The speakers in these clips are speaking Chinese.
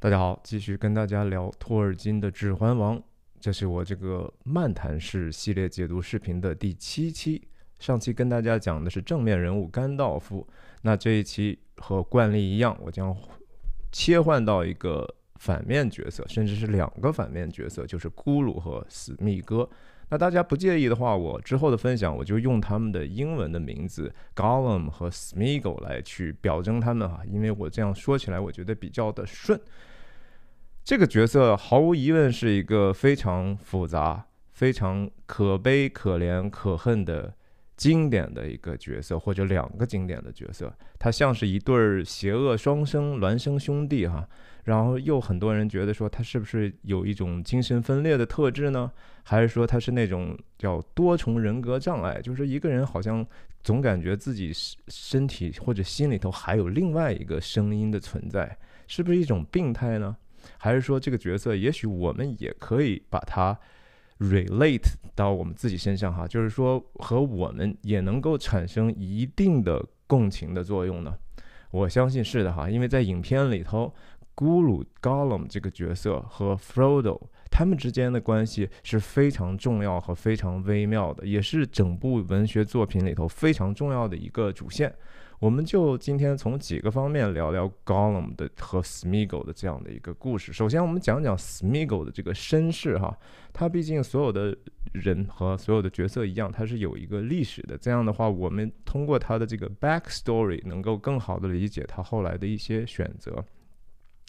大家好，继续跟大家聊托尔金的《指环王》，这是我这个漫谈式系列解读视频的第七期。上期跟大家讲的是正面人物甘道夫，那这一期和惯例一样，我将切换到一个反面角色，甚至是两个反面角色，就是咕噜和史密戈。那大家不介意的话，我之后的分享我就用他们的英文的名字 Gollum 和 Sméagol 来去表征他们啊，因为我这样说起来我觉得比较的顺。这个角色毫无疑问是一个非常复杂、非常可悲、可怜、可恨的经典的一个角色，或者两个经典的角色。他像是一对儿邪恶双生孪生兄弟，哈。然后又很多人觉得说，他是不是有一种精神分裂的特质呢？还是说他是那种叫多重人格障碍？就是一个人好像总感觉自己身体或者心里头还有另外一个声音的存在，是不是一种病态呢？还是说这个角色，也许我们也可以把它 relate 到我们自己身上哈，就是说和我们也能够产生一定的共情的作用呢。我相信是的哈，因为在影片里头，咕噜 Gollum 这个角色和 Frodo 他们之间的关系是非常重要和非常微妙的，也是整部文学作品里头非常重要的一个主线。我们就今天从几个方面聊聊 Gollum 的和 s m i a g o l 的这样的一个故事。首先，我们讲讲 s m i a g o l 的这个身世哈，他毕竟所有的人和所有的角色一样，他是有一个历史的。这样的话，我们通过他的这个 backstory，能够更好的理解他后来的一些选择。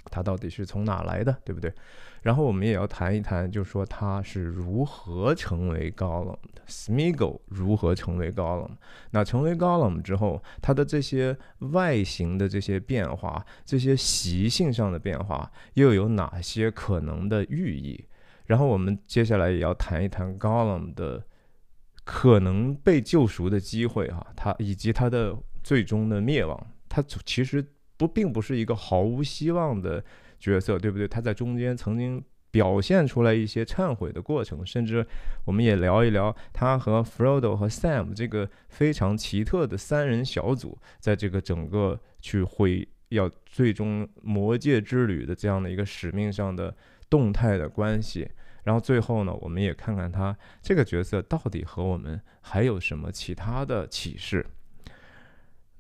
它到底是从哪来的，对不对？然后我们也要谈一谈，就是说它是如何成为高冷，Smiggle 如何成为高冷。那成为高冷之后，它的这些外形的这些变化，这些习性上的变化，又有哪些可能的寓意？然后我们接下来也要谈一谈高冷的可能被救赎的机会，哈，它以及它的最终的灭亡。它其实。不，并不是一个毫无希望的角色，对不对？他在中间曾经表现出来一些忏悔的过程，甚至我们也聊一聊他和 Frodo 和 Sam 这个非常奇特的三人小组，在这个整个去会要最终魔戒之旅的这样的一个使命上的动态的关系。然后最后呢，我们也看看他这个角色到底和我们还有什么其他的启示。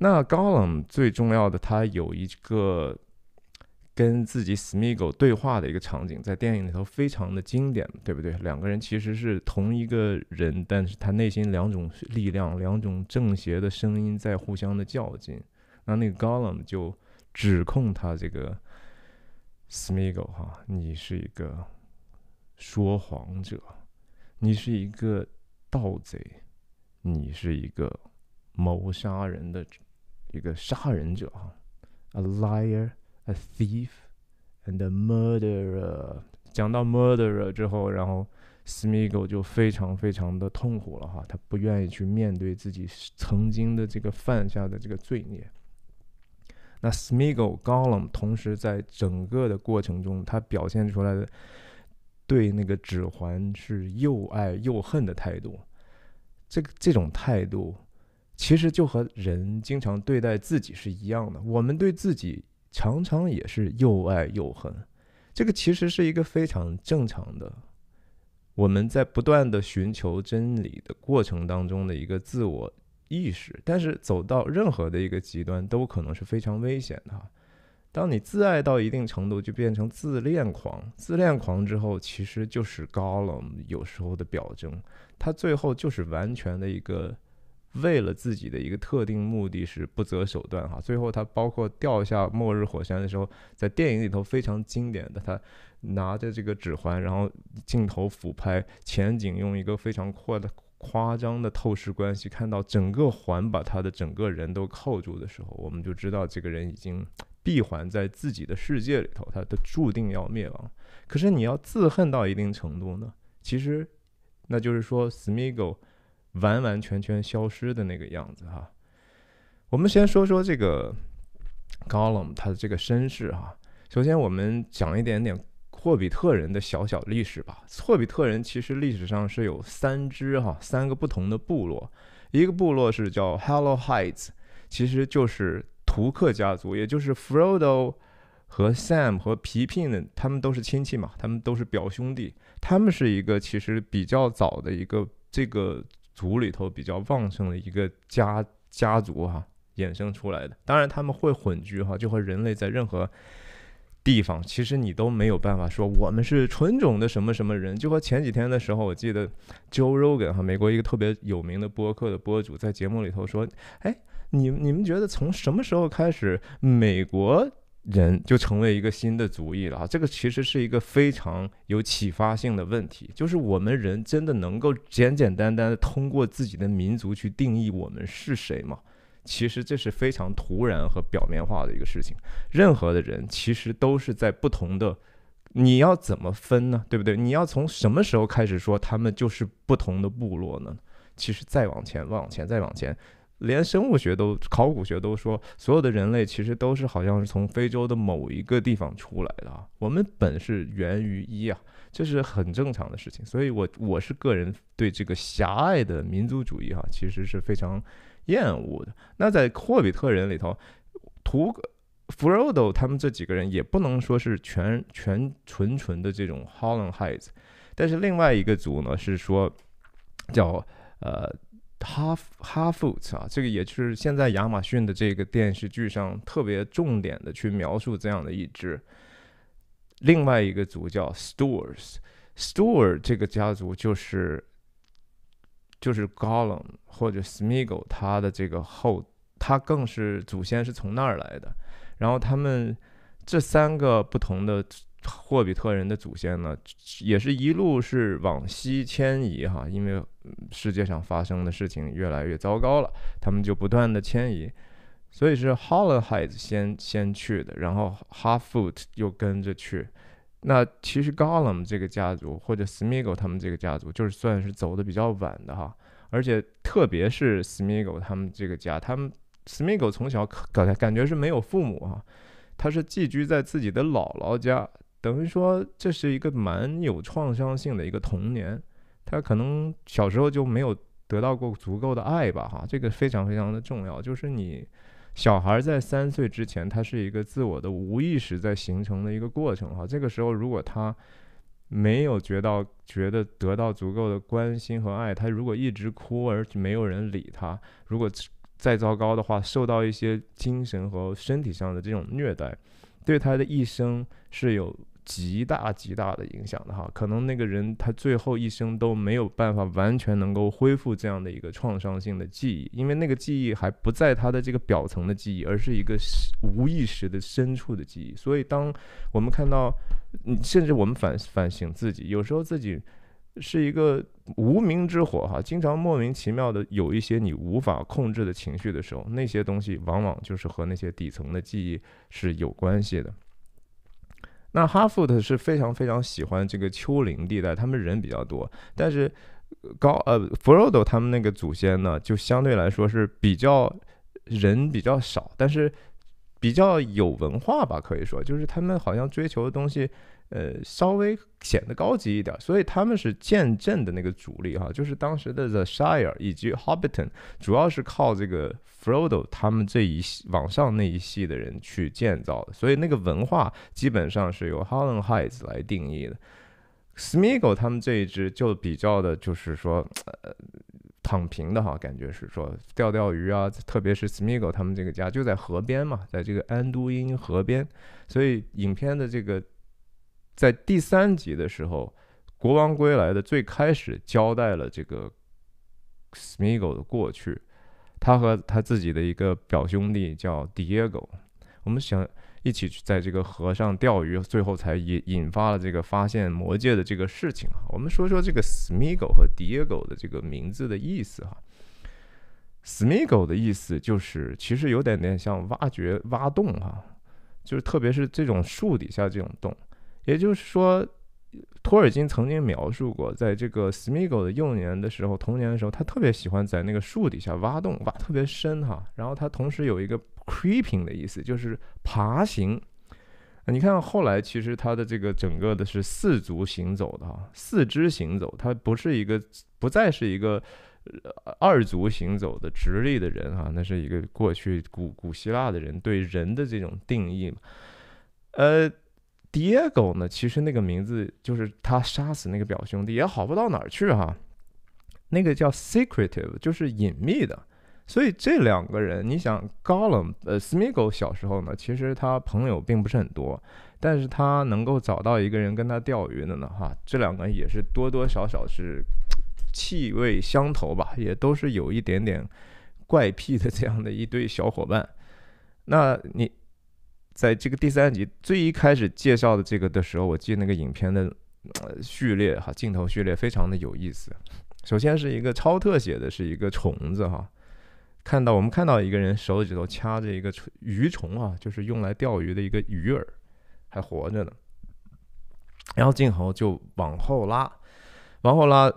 那高冷最重要的，他有一个跟自己 Smiggle 对话的一个场景，在电影里头非常的经典，对不对？两个人其实是同一个人，但是他内心两种力量、两种正邪的声音在互相的较劲。那那个高冷就指控他这个 Smiggle 哈，你是一个说谎者，你是一个盗贼，你是一个谋杀人的。一个杀人者哈 a liar, a thief, and a murderer。讲到 murderer 之后，然后 Smiggle 就非常非常的痛苦了哈，他不愿意去面对自己曾经的这个犯下的这个罪孽。那 Smiggle Gollum 同时在整个的过程中，他表现出来的对那个指环是又爱又恨的态度，这个这种态度。其实就和人经常对待自己是一样的，我们对自己常常也是又爱又恨，这个其实是一个非常正常的，我们在不断的寻求真理的过程当中的一个自我意识。但是走到任何的一个极端都可能是非常危险的。当你自爱到一定程度，就变成自恋狂，自恋狂之后其实就是高冷有时候的表征，他最后就是完全的一个。为了自己的一个特定目的，是不择手段哈。最后，他包括掉下末日火山的时候，在电影里头非常经典的，他拿着这个指环，然后镜头俯拍前景，用一个非常阔的夸张的透视关系，看到整个环把他的整个人都扣住的时候，我们就知道这个人已经闭环在自己的世界里头，他的注定要灭亡。可是你要自恨到一定程度呢，其实那就是说 Smiggle。完完全全消失的那个样子哈。我们先说说这个 Gollum 他的这个身世哈。首先我们讲一点点霍比特人的小小历史吧。霍比特人其实历史上是有三支哈，三个不同的部落。一个部落是叫 h e l l o h e i g h t s 其实就是图克家族，也就是 Frodo 和 Sam 和皮皮呢，他们都是亲戚嘛，他们都是表兄弟。他们是一个其实比较早的一个这个。族里头比较旺盛的一个家家族哈，衍生出来的。当然他们会混居哈，就和人类在任何地方，其实你都没有办法说我们是纯种的什么什么人。就和前几天的时候，我记得 Jo e Rogan 哈，美国一个特别有名的播客的博主在节目里头说：“哎，你你们觉得从什么时候开始，美国？”人就成为一个新的族裔了啊！这个其实是一个非常有启发性的问题，就是我们人真的能够简简单单的通过自己的民族去定义我们是谁吗？其实这是非常突然和表面化的一个事情。任何的人其实都是在不同的，你要怎么分呢？对不对？你要从什么时候开始说他们就是不同的部落呢？其实再往前，往前，再往前。连生物学都、考古学都说，所有的人类其实都是好像是从非洲的某一个地方出来的啊。我们本是源于一啊，这是很正常的事情。所以，我我是个人对这个狭隘的民族主义哈，其实是非常厌恶的。那在霍比特人里头，图弗罗多他们这几个人也不能说是全全纯纯的这种 h o l l a h e i t 但是另外一个组呢是说叫呃。h a l f Half o o t 啊，这个也是现在亚马逊的这个电视剧上特别重点的去描述这样的一支。另外一个族叫 Stewards，Steward 这个家族就是就是 Gollum 或者 Smiggle，他的这个后，他更是祖先是从那儿来的。然后他们这三个不同的。霍比特人的祖先呢，也是一路是往西迁移哈，因为世界上发生的事情越来越糟糕了，他们就不断的迁移，所以是 h o l l a d 先先去的，然后 Halffoot 又跟着去。那其实 Gollum 这个家族或者 s m i a g o l 他们这个家族就是算是走的比较晚的哈，而且特别是 s m i a g o l 他们这个家，他们 s m i a g o l 从小感感觉是没有父母啊，他是寄居在自己的姥姥家。等于说这是一个蛮有创伤性的一个童年，他可能小时候就没有得到过足够的爱吧？哈，这个非常非常的重要。就是你小孩在三岁之前，他是一个自我的无意识在形成的一个过程。哈，这个时候如果他没有觉到觉得得到足够的关心和爱，他如果一直哭而没有人理他，如果再糟糕的话，受到一些精神和身体上的这种虐待，对他的一生是有。极大极大的影响的哈，可能那个人他最后一生都没有办法完全能够恢复这样的一个创伤性的记忆，因为那个记忆还不在他的这个表层的记忆，而是一个无意识的深处的记忆。所以，当我们看到，甚至我们反反省自己，有时候自己是一个无名之火哈，经常莫名其妙的有一些你无法控制的情绪的时候，那些东西往往就是和那些底层的记忆是有关系的。那哈佛特是非常非常喜欢这个丘陵地带，他们人比较多，但是高呃弗罗多他们那个祖先呢，就相对来说是比较人比较少，但是比较有文化吧，可以说就是他们好像追求的东西。呃，稍微显得高级一点，所以他们是见证的那个主力哈，就是当时的 The Shire 以及 Hobbiton，主要是靠这个 Frodo 他们这一系往上那一系的人去建造的，所以那个文化基本上是由 h o l l a b h i g h t s 来定义的。Smiggle 他们这一支就比较的就是说，呃。躺平的哈，感觉是说钓钓鱼啊，特别是 Smiggle 他们这个家就在河边嘛，在这个安都因河边，所以影片的这个。在第三集的时候，国王归来的最开始交代了这个 Smigo 的过去，他和他自己的一个表兄弟叫 Diego，我们想一起去在这个河上钓鱼，最后才引引发了这个发现魔界的这个事情啊。我们说说这个 Smigo 和 Diego 的这个名字的意思哈。Smigo 的意思就是其实有点点像挖掘挖洞哈，就是特别是这种树底下这种洞。也就是说，托尔金曾经描述过，在这个 s g 密格的幼年的时候，童年的时候，他特别喜欢在那个树底下挖洞，挖特别深哈。然后他同时有一个 creeping 的意思，就是爬行。你看后来，其实他的这个整个的是四足行走的哈，四肢行走，他不是一个不再是一个二足行走的直立的人哈，那是一个过去古古希腊的人对人的这种定义，呃。Diego 呢？其实那个名字就是他杀死那个表兄弟也好不到哪儿去哈。那个叫 Secretive，就是隐秘的。所以这两个人，你想 g o l u m 呃 Smiggle 小时候呢，其实他朋友并不是很多，但是他能够找到一个人跟他钓鱼的呢哈。这两个人也是多多少少是气味相投吧，也都是有一点点怪癖的这样的一对小伙伴。那你？在这个第三集最一开始介绍的这个的时候，我记那个影片的序列哈镜头序列非常的有意思。首先是一个超特写的是一个虫子哈，看到我们看到一个人手指头掐着一个鱼虫啊，就是用来钓鱼的一个鱼饵，还活着呢。然后镜头就往后拉，往后拉。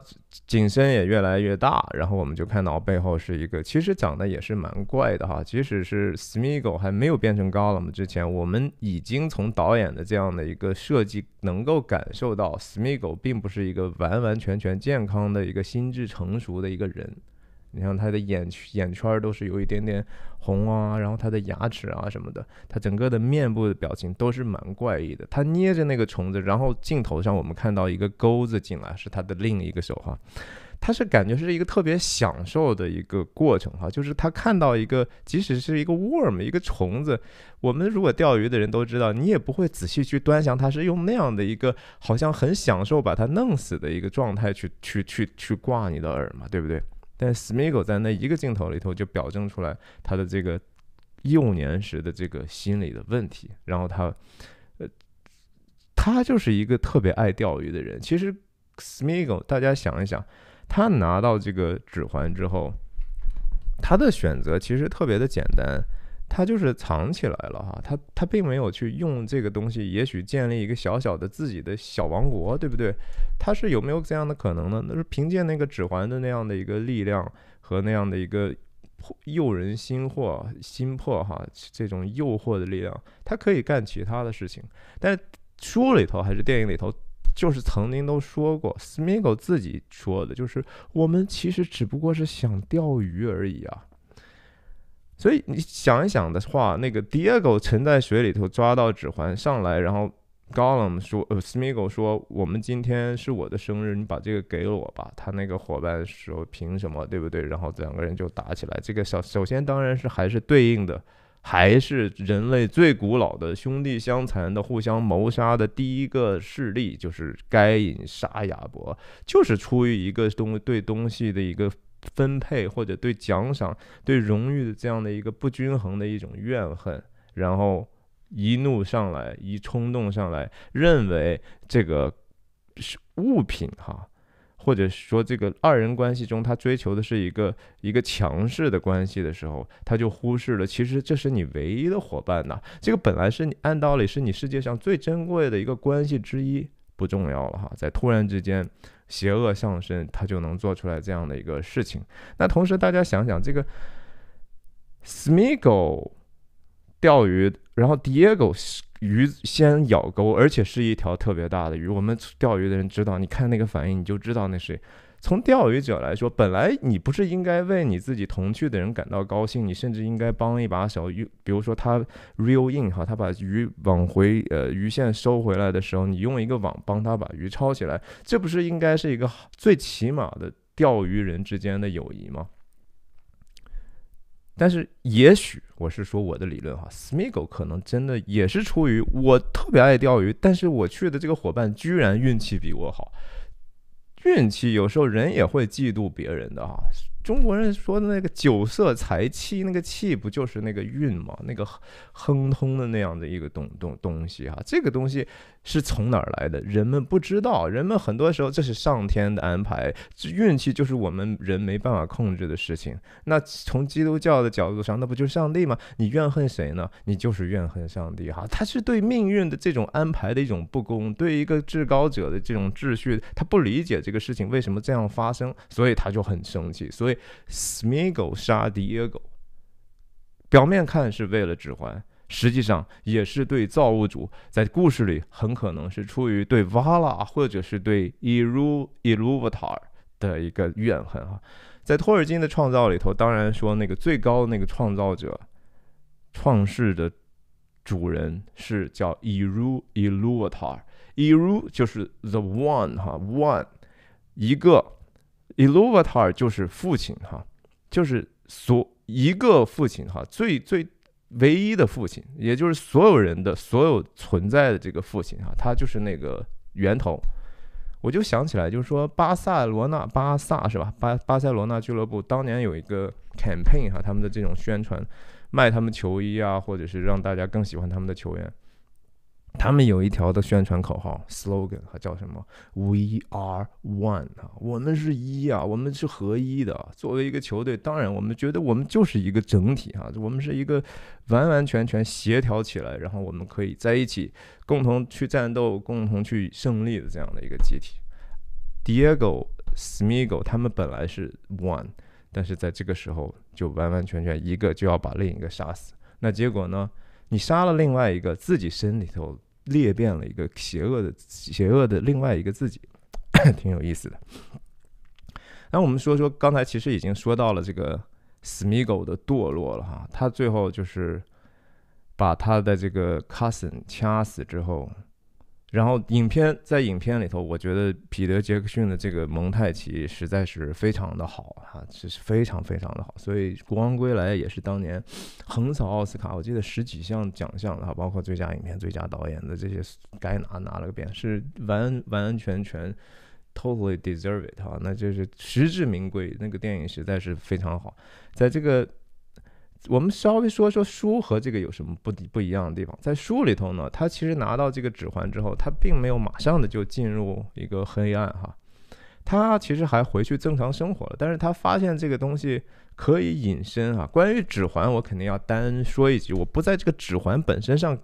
景深也越来越大，然后我们就看到背后是一个，其实长得也是蛮怪的哈。即使是 Smiggle 还没有变成 Gollum 之前我们已经从导演的这样的一个设计，能够感受到 Smiggle 并不是一个完完全全健康的一个心智成熟的一个人。你看他的眼眼圈都是有一点点红啊，然后他的牙齿啊什么的，他整个的面部的表情都是蛮怪异的。他捏着那个虫子，然后镜头上我们看到一个钩子进来，是他的另一个手哈。他是感觉是一个特别享受的一个过程哈，就是他看到一个即使是一个 worm 一个虫子，我们如果钓鱼的人都知道，你也不会仔细去端详，他是用那样的一个好像很享受把它弄死的一个状态去去去去挂你的饵嘛，对不对？但 s m i g o l 在那一个镜头里头就表征出来他的这个幼年时的这个心理的问题，然后他，呃，他就是一个特别爱钓鱼的人。其实 s m i g o l 大家想一想，他拿到这个指环之后，他的选择其实特别的简单。他就是藏起来了哈，他他并没有去用这个东西，也许建立一个小小的自己的小王国，对不对？他是有没有这样的可能呢？那是凭借那个指环的那样的一个力量和那样的一个诱人心惑心魄哈，这种诱惑的力量，他可以干其他的事情。但书里头还是电影里头，就是曾经都说过，Smiggle 自己说的就是我们其实只不过是想钓鱼而已啊。所以你想一想的话，那个迪尔 o 沉在水里头抓到指环上来，然后高 m 说，呃，斯密苟说，我们今天是我的生日，你把这个给我吧。他那个伙伴说，凭什么，对不对？然后两个人就打起来。这个首首先当然是还是对应的，还是人类最古老的兄弟相残的互相谋杀的第一个事例，就是该隐杀亚伯，就是出于一个东对东西的一个。分配或者对奖赏、对荣誉的这样的一个不均衡的一种怨恨，然后一怒上来，一冲动上来，认为这个是物品哈，或者说这个二人关系中他追求的是一个一个强势的关系的时候，他就忽视了，其实这是你唯一的伙伴呐，这个本来是你按道理是你世界上最珍贵的一个关系之一，不重要了哈，在突然之间。邪恶上身，他就能做出来这样的一个事情。那同时，大家想想这个，Smiggle 钓鱼，然后 Diego 鱼先咬钩，而且是一条特别大的鱼。我们钓鱼的人知道，你看那个反应，你就知道那谁。从钓鱼者来说，本来你不是应该为你自己同去的人感到高兴，你甚至应该帮一把鱼，比如说他 reel in 哈，他把鱼往回呃鱼线收回来的时候，你用一个网帮他把鱼抄起来，这不是应该是一个最起码的钓鱼人之间的友谊吗？但是也许我是说我的理论哈，Smiggle 可能真的也是出于我特别爱钓鱼，但是我去的这个伙伴居然运气比我好。运气有时候人也会嫉妒别人的啊！中国人说的那个酒色财气，那个气不就是那个运吗？那个亨通的那样的一个东东东西啊！这个东西。是从哪儿来的？人们不知道。人们很多时候这是上天的安排，这运气就是我们人没办法控制的事情。那从基督教的角度上，那不就是上帝吗？你怨恨谁呢？你就是怨恨上帝哈！他是对命运的这种安排的一种不公，对一个至高者的这种秩序，他不理解这个事情为什么这样发生，所以他就很生气。所以 Smigol 杀 Diego，表面看是为了指环。实际上也是对造物主，在故事里很可能是出于对瓦拉或者是对伊鲁伊鲁瓦塔尔的一个怨恨哈。在托尔金的创造里头，当然说那个最高那个创造者、创世的主人是叫伊鲁伊鲁瓦塔尔，伊鲁就是 the one 哈 one 一个伊鲁瓦塔尔就是父亲哈，就是所一个父亲哈，最最。唯一的父亲，也就是所有人的所有存在的这个父亲啊，他就是那个源头。我就想起来，就是说巴塞罗那，巴萨是吧？巴巴塞罗那俱乐部当年有一个 campaign 哈，他们的这种宣传，卖他们球衣啊，或者是让大家更喜欢他们的球员。他们有一条的宣传口号 slogan，叫什么？We are one 啊，我们是一啊，我们是合一的。作为一个球队，当然我们觉得我们就是一个整体啊，我们是一个完完全全协调起来，然后我们可以在一起共同去战斗、共同去胜利的这样的一个集体。Diego、Smigo 他们本来是 one，但是在这个时候就完完全全一个就要把另一个杀死，那结果呢？你杀了另外一个自己，身里头裂变了一个邪恶的、邪恶的另外一个自己，挺有意思的。那我们说说刚才其实已经说到了这个 Smiggle 的堕落了哈，他最后就是把他的这个 Cousin 掐死之后。然后影片在影片里头，我觉得彼得杰克逊的这个蒙太奇实在是非常的好啊，其是非常非常的好。所以《国王归来》也是当年横扫奥斯卡，我记得十几项奖项了，包括最佳影片、最佳导演的这些该拿拿了个遍，是完完完全全 totally deserve it 哈，那就是实至名归。那个电影实在是非常好，在这个。我们稍微说说书和这个有什么不不一样的地方。在书里头呢，他其实拿到这个指环之后，他并没有马上的就进入一个黑暗哈，他其实还回去正常生活了。但是他发现这个东西可以隐身啊。关于指环，我肯定要单说一句，我不在这个指环本身上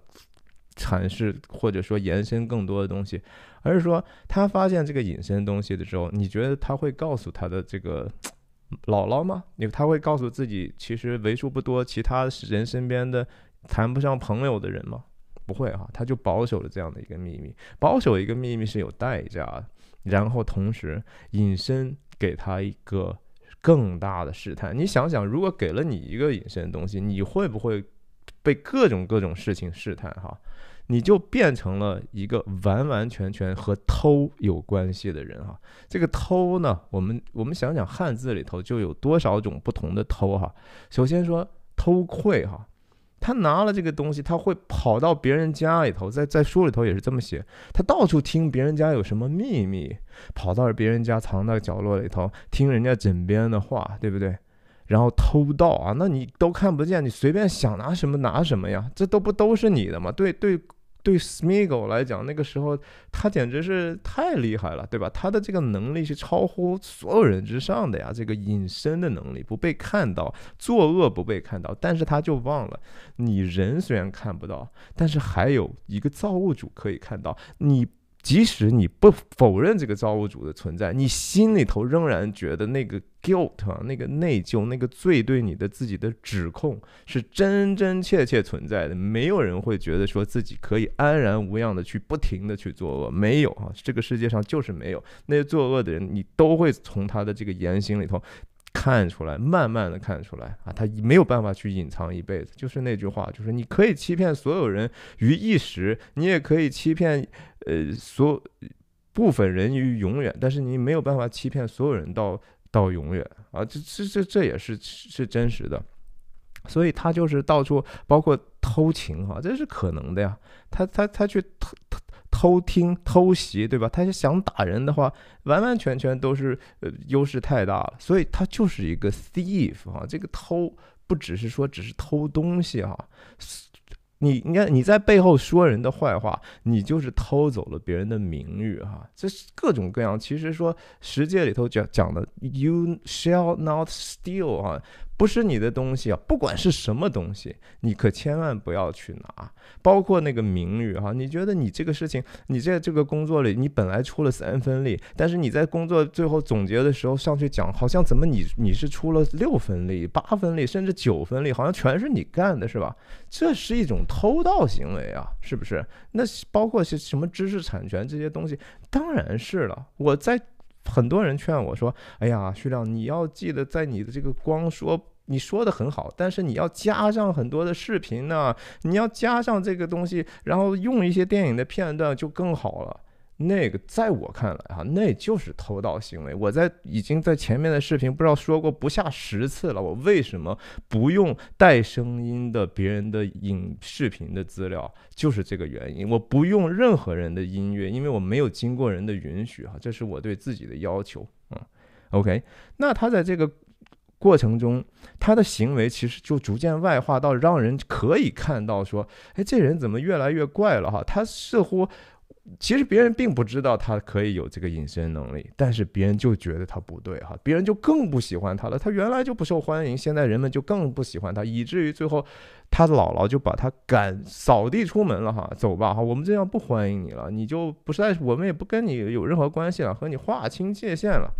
阐释或者说延伸更多的东西，而是说他发现这个隐身东西的时候，你觉得他会告诉他的这个？姥姥吗？你他会告诉自己，其实为数不多其他人身边的，谈不上朋友的人吗？不会哈，他就保守了这样的一个秘密。保守一个秘密是有代价的，然后同时隐身给他一个更大的试探。你想想，如果给了你一个隐身的东西，你会不会被各种各种事情试探哈？你就变成了一个完完全全和偷有关系的人哈。这个偷呢，我们我们想想汉字里头就有多少种不同的偷哈。首先说偷窥哈，他拿了这个东西，他会跑到别人家里头，在在书里头也是这么写，他到处听别人家有什么秘密，跑到别人家藏在角落里头听人家枕边的话，对不对？然后偷盗啊，那你都看不见，你随便想拿什么拿什么呀，这都不都是你的吗？对对。对 Smiggle 来讲，那个时候他简直是太厉害了，对吧？他的这个能力是超乎所有人之上的呀，这个隐身的能力，不被看到，作恶不被看到。但是他就忘了，你人虽然看不到，但是还有一个造物主可以看到你。即使你不否认这个造物主的存在，你心里头仍然觉得那个 guilt，那个内疚，那个罪对你的自己的指控是真真切切存在的。没有人会觉得说自己可以安然无恙的去不停的去作恶，没有啊，这个世界上就是没有那些作恶的人，你都会从他的这个言行里头。看出来，慢慢的看出来啊，他没有办法去隐藏一辈子。就是那句话，就是你可以欺骗所有人于一时，你也可以欺骗呃所部分人于永远，但是你没有办法欺骗所有人到到永远啊。这这这这也是是真实的，所以他就是到处包括偷情哈，这是可能的呀。他他他去偷。偷听、偷袭，对吧？他是想打人的话，完完全全都是呃优势太大了，所以他就是一个 thief 哈。这个偷不只是说只是偷东西哈，你你看你在背后说人的坏话，你就是偷走了别人的名誉哈。这各种各样，其实说世界里头讲讲的 you shall not steal 哈。不是你的东西啊，不管是什么东西，你可千万不要去拿。包括那个名誉哈，你觉得你这个事情，你在这个工作里，你本来出了三分力，但是你在工作最后总结的时候上去讲，好像怎么你你是出了六分力、八分力，甚至九分力，好像全是你干的，是吧？这是一种偷盗行为啊，是不是？那包括些什么知识产权这些东西，当然是了。我在。很多人劝我说：“哎呀，徐亮，你要记得在你的这个光说，你说的很好，但是你要加上很多的视频呢，你要加上这个东西，然后用一些电影的片段就更好了。”那个，在我看来哈，那就是偷盗行为。我在已经在前面的视频不知道说过不下十次了。我为什么不用带声音的别人的影视频的资料？就是这个原因。我不用任何人的音乐，因为我没有经过人的允许哈。这是我对自己的要求。嗯，OK。那他在这个过程中，他的行为其实就逐渐外化到让人可以看到说，哎，这人怎么越来越怪了哈？他似乎。其实别人并不知道他可以有这个隐身能力，但是别人就觉得他不对哈，别人就更不喜欢他了。他原来就不受欢迎，现在人们就更不喜欢他，以至于最后他姥姥就把他赶扫地出门了哈，走吧哈，我们这样不欢迎你了，你就不在我们也不跟你有任何关系了，和你划清界限了。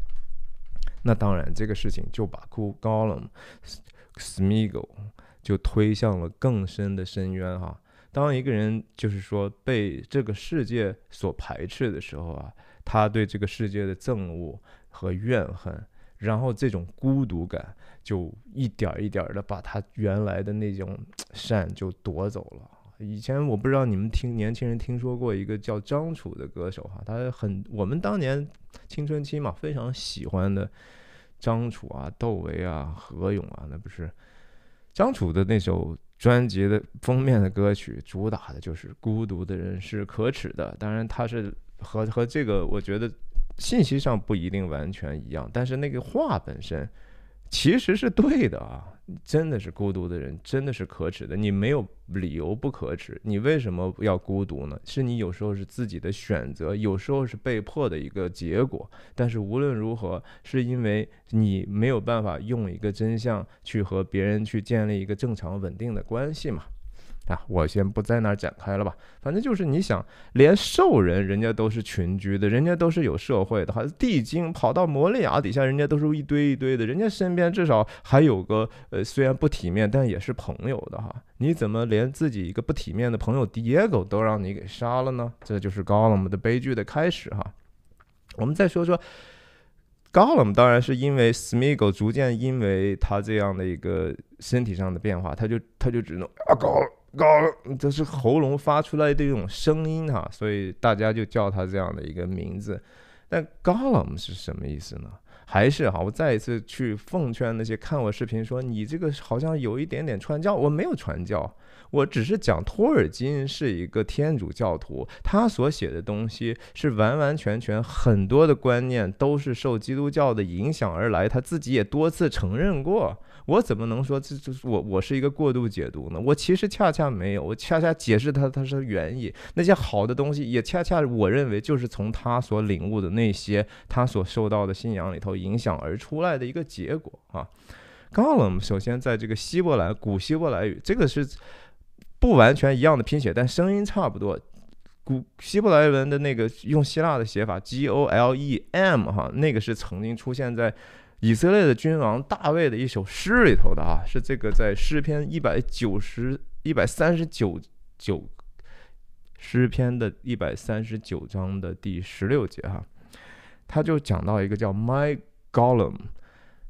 那当然，这个事情就把 Google Smiggle 就推向了更深的深渊哈。当一个人就是说被这个世界所排斥的时候啊，他对这个世界的憎恶和怨恨，然后这种孤独感就一点一点的把他原来的那种 善就夺走了。以前我不知道你们听年轻人听说过一个叫张楚的歌手啊，他很我们当年青春期嘛非常喜欢的张楚啊、窦唯啊、何勇啊，那不是张楚的那首。专辑的封面的歌曲主打的就是孤独的人是可耻的，当然它是和和这个我觉得信息上不一定完全一样，但是那个话本身。其实是对的啊，真的是孤独的人，真的是可耻的。你没有理由不可耻，你为什么要孤独呢？是你有时候是自己的选择，有时候是被迫的一个结果。但是无论如何，是因为你没有办法用一个真相去和别人去建立一个正常稳定的关系嘛？啊，我先不在那儿展开了吧。反正就是你想，连兽人人家都是群居的，人家都是有社会的哈。地精跑到摩利亚底下，人家都是一堆一堆的，人家身边至少还有个呃，虽然不体面，但也是朋友的哈。你怎么连自己一个不体面的朋友 e g 狗都让你给杀了呢？这就是高冷 m 的悲剧的开始哈。我们再说说高冷 m 当然是因为 g 米狗逐渐因为他这样的一个身体上的变化，他就他就只能啊狗。高，这是喉咙发出来的一种声音哈，所以大家就叫他这样的一个名字。但 Gollum 是什么意思呢？还是哈，我再一次去奉劝那些看我视频说你这个好像有一点点传教，我没有传教，我只是讲托尔金是一个天主教徒，他所写的东西是完完全全很多的观念都是受基督教的影响而来，他自己也多次承认过。我怎么能说这这我我是一个过度解读呢？我其实恰恰没有，我恰恰解释它它是原意。那些好的东西也恰恰我认为就是从他所领悟的那些他所受到的信仰里头影响而出来的一个结果啊。Golem，首先在这个希伯来古希伯来语，这个是不完全一样的拼写，但声音差不多。古希伯来文的那个用希腊的写法 Golem 哈，那个是曾经出现在。以色列的君王大卫的一首诗里头的啊，是这个在诗篇一百九十一百三十九九诗篇的一百三十九章的第十六节哈，他就讲到一个叫 my golem，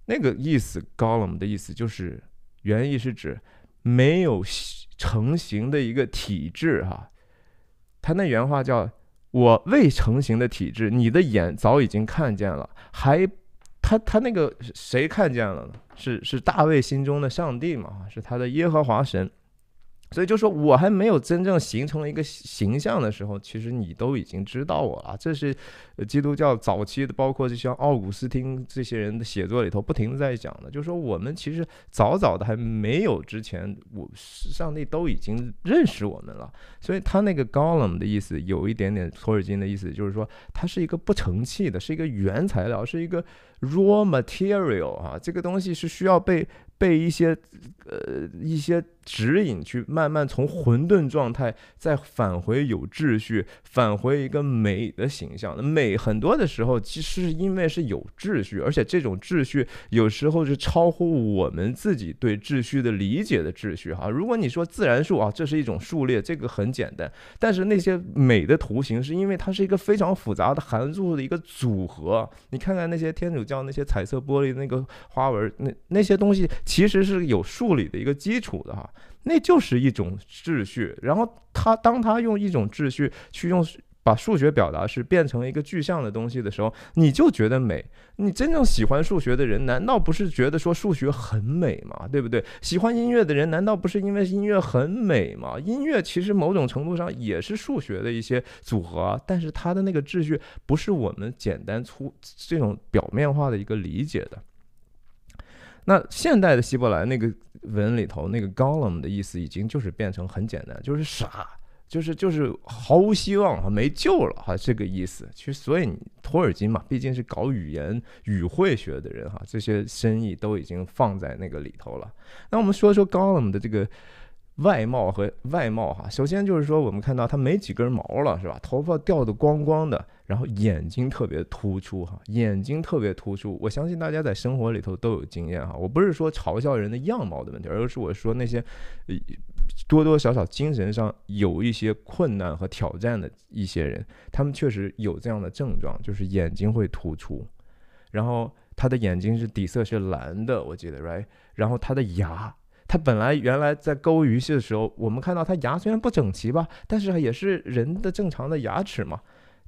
那个意思 golem 的意思就是原意是指没有成型的一个体制哈，他那原话叫我未成形的体质，你的眼早已经看见了还。他他那个谁看见了呢？是是大卫心中的上帝嘛？是他的耶和华神。所以就说我还没有真正形成了一个形象的时候，其实你都已经知道我了。这是基督教早期的，包括就像奥古斯丁这些人的写作里头，不停的在讲的，就是说我们其实早早的还没有之前，我上帝都已经认识我们了。所以他那个 g o l m 的意思有一点点托尔金的意思，就是说它是一个不成器的，是一个原材料，是一个 raw material 啊，这个东西是需要被。被一些呃一些指引去慢慢从混沌状态再返回有秩序，返回一个美的形象。美很多的时候其实是因为是有秩序，而且这种秩序有时候是超乎我们自己对秩序的理解的秩序。哈，如果你说自然数啊，这是一种数列，这个很简单。但是那些美的图形是因为它是一个非常复杂的函数的一个组合。你看看那些天主教那些彩色玻璃那个花纹，那那些东西。其实是有数理的一个基础的哈，那就是一种秩序。然后他当他用一种秩序去用把数学表达式变成一个具象的东西的时候，你就觉得美。你真正喜欢数学的人，难道不是觉得说数学很美吗？对不对？喜欢音乐的人，难道不是因为音乐很美吗？音乐其实某种程度上也是数学的一些组合，但是它的那个秩序不是我们简单粗这种表面化的一个理解的。那现代的希伯来那个文里头，那个 golem 的意思已经就是变成很简单，就是傻，就是就是毫无希望哈，没救了哈，这个意思。其实所以你托尔金嘛，毕竟是搞语言语汇学的人哈，这些深意都已经放在那个里头了。那我们说说 golem 的这个。外貌和外貌哈，首先就是说，我们看到他没几根毛了，是吧？头发掉的光光的，然后眼睛特别突出哈，眼睛特别突出。我相信大家在生活里头都有经验哈。我不是说嘲笑人的样貌的问题，而是我说那些多多少少精神上有一些困难和挑战的一些人，他们确实有这样的症状，就是眼睛会突出，然后他的眼睛是底色是蓝的，我记得，right？然后他的牙。它本来原来在勾鱼须的时候，我们看到它牙虽然不整齐吧，但是也是人的正常的牙齿嘛。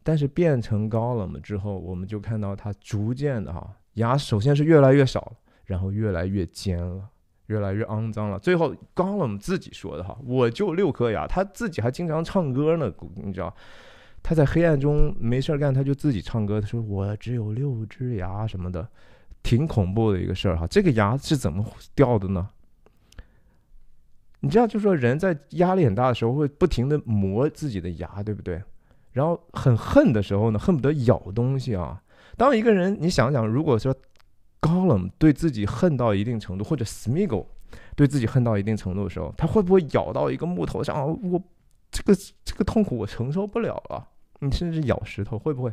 但是变成高冷之后，我们就看到它逐渐的哈牙，首先是越来越少，然后越来越尖了，越来越肮脏了。最后高冷自己说的哈，我就六颗牙，他自己还经常唱歌呢，你知道他在黑暗中没事儿干，他就自己唱歌。他说我只有六只牙什么的，挺恐怖的一个事儿哈。这个牙是怎么掉的呢？你知道，就说，人在压力很大的时候会不停的磨自己的牙，对不对？然后很恨的时候呢，恨不得咬东西啊。当一个人你想想，如果说 g o l m 对自己恨到一定程度，或者 Smiggle 对自己恨到一定程度的时候，他会不会咬到一个木头，上？我这个这个痛苦我承受不了了？你甚至咬石头会不会？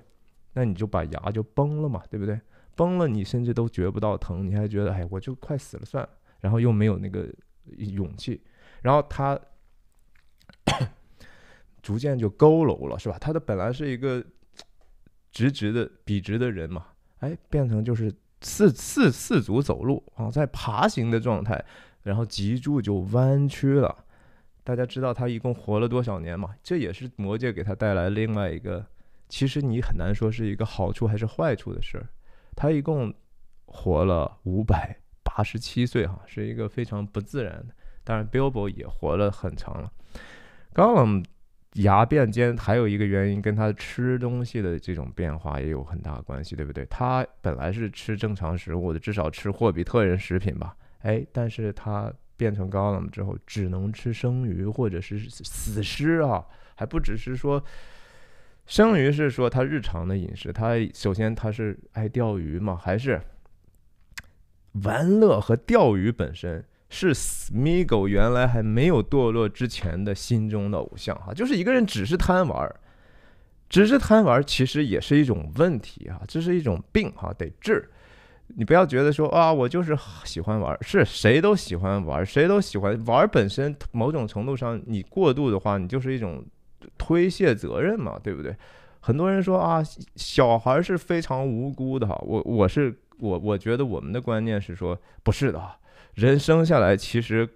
那你就把牙就崩了嘛，对不对？崩了你甚至都觉不到疼，你还觉得哎，我就快死了算了，然后又没有那个勇气。然后他 逐渐就佝偻了，是吧？他的本来是一个直直的、笔直的人嘛，哎，变成就是四四四足走路，啊，在爬行的状态，然后脊柱就弯曲了。大家知道他一共活了多少年嘛？这也是魔界给他带来另外一个，其实你很难说是一个好处还是坏处的事儿。他一共活了五百八十七岁，哈，是一个非常不自然的。当然，Billboard 也活了很长了。高冷牙变尖，还有一个原因跟他吃东西的这种变化也有很大关系，对不对？他本来是吃正常食物的，至少吃霍比特人食品吧。哎，但是他变成高冷之后，只能吃生鱼或者是死尸啊！还不只是说生鱼，是说他日常的饮食。他首先他是爱钓鱼嘛，还是玩乐和钓鱼本身？是 Smiggle 原来还没有堕落之前的心中的偶像哈，就是一个人只是贪玩儿，只是贪玩其实也是一种问题哈，这是一种病哈，得治。你不要觉得说啊，我就是喜欢玩儿，是谁都喜欢玩儿，谁都喜欢玩儿。本身某种程度上，你过度的话，你就是一种推卸责任嘛，对不对？很多人说啊，小孩是非常无辜的哈，我我是我我觉得我们的观念是说不是的。人生下来其实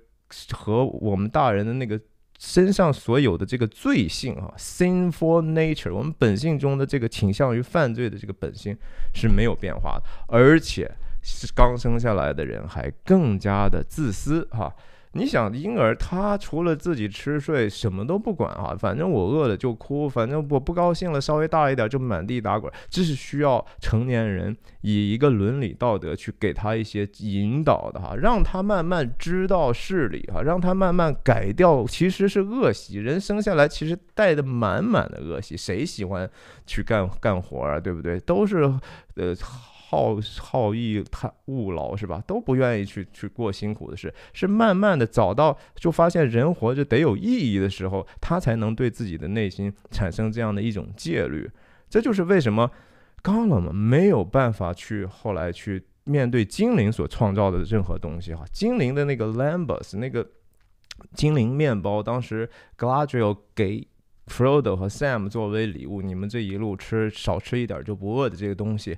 和我们大人的那个身上所有的这个罪性啊，sinful nature，我们本性中的这个倾向于犯罪的这个本性是没有变化的，而且是刚生下来的人还更加的自私哈。你想婴儿他除了自己吃睡什么都不管啊，反正我饿了就哭，反正我不高兴了稍微大一点就满地打滚，这是需要成年人以一个伦理道德去给他一些引导的哈，让他慢慢知道事理哈，让他慢慢改掉其实是恶习，人生下来其实带的满满的恶习，谁喜欢去干干活啊，对不对？都是呃。好，好逸贪勿劳是吧？都不愿意去去过辛苦的事，是慢慢的找到就发现人活着得有意义的时候，他才能对自己的内心产生这样的一种戒律。这就是为什么高冷们没有办法去后来去面对精灵所创造的任何东西哈。精灵的那个 l a m b u r s 那个精灵面包，当时 gladio 给 frodo 和 sam 作为礼物，你们这一路吃少吃一点就不饿的这个东西。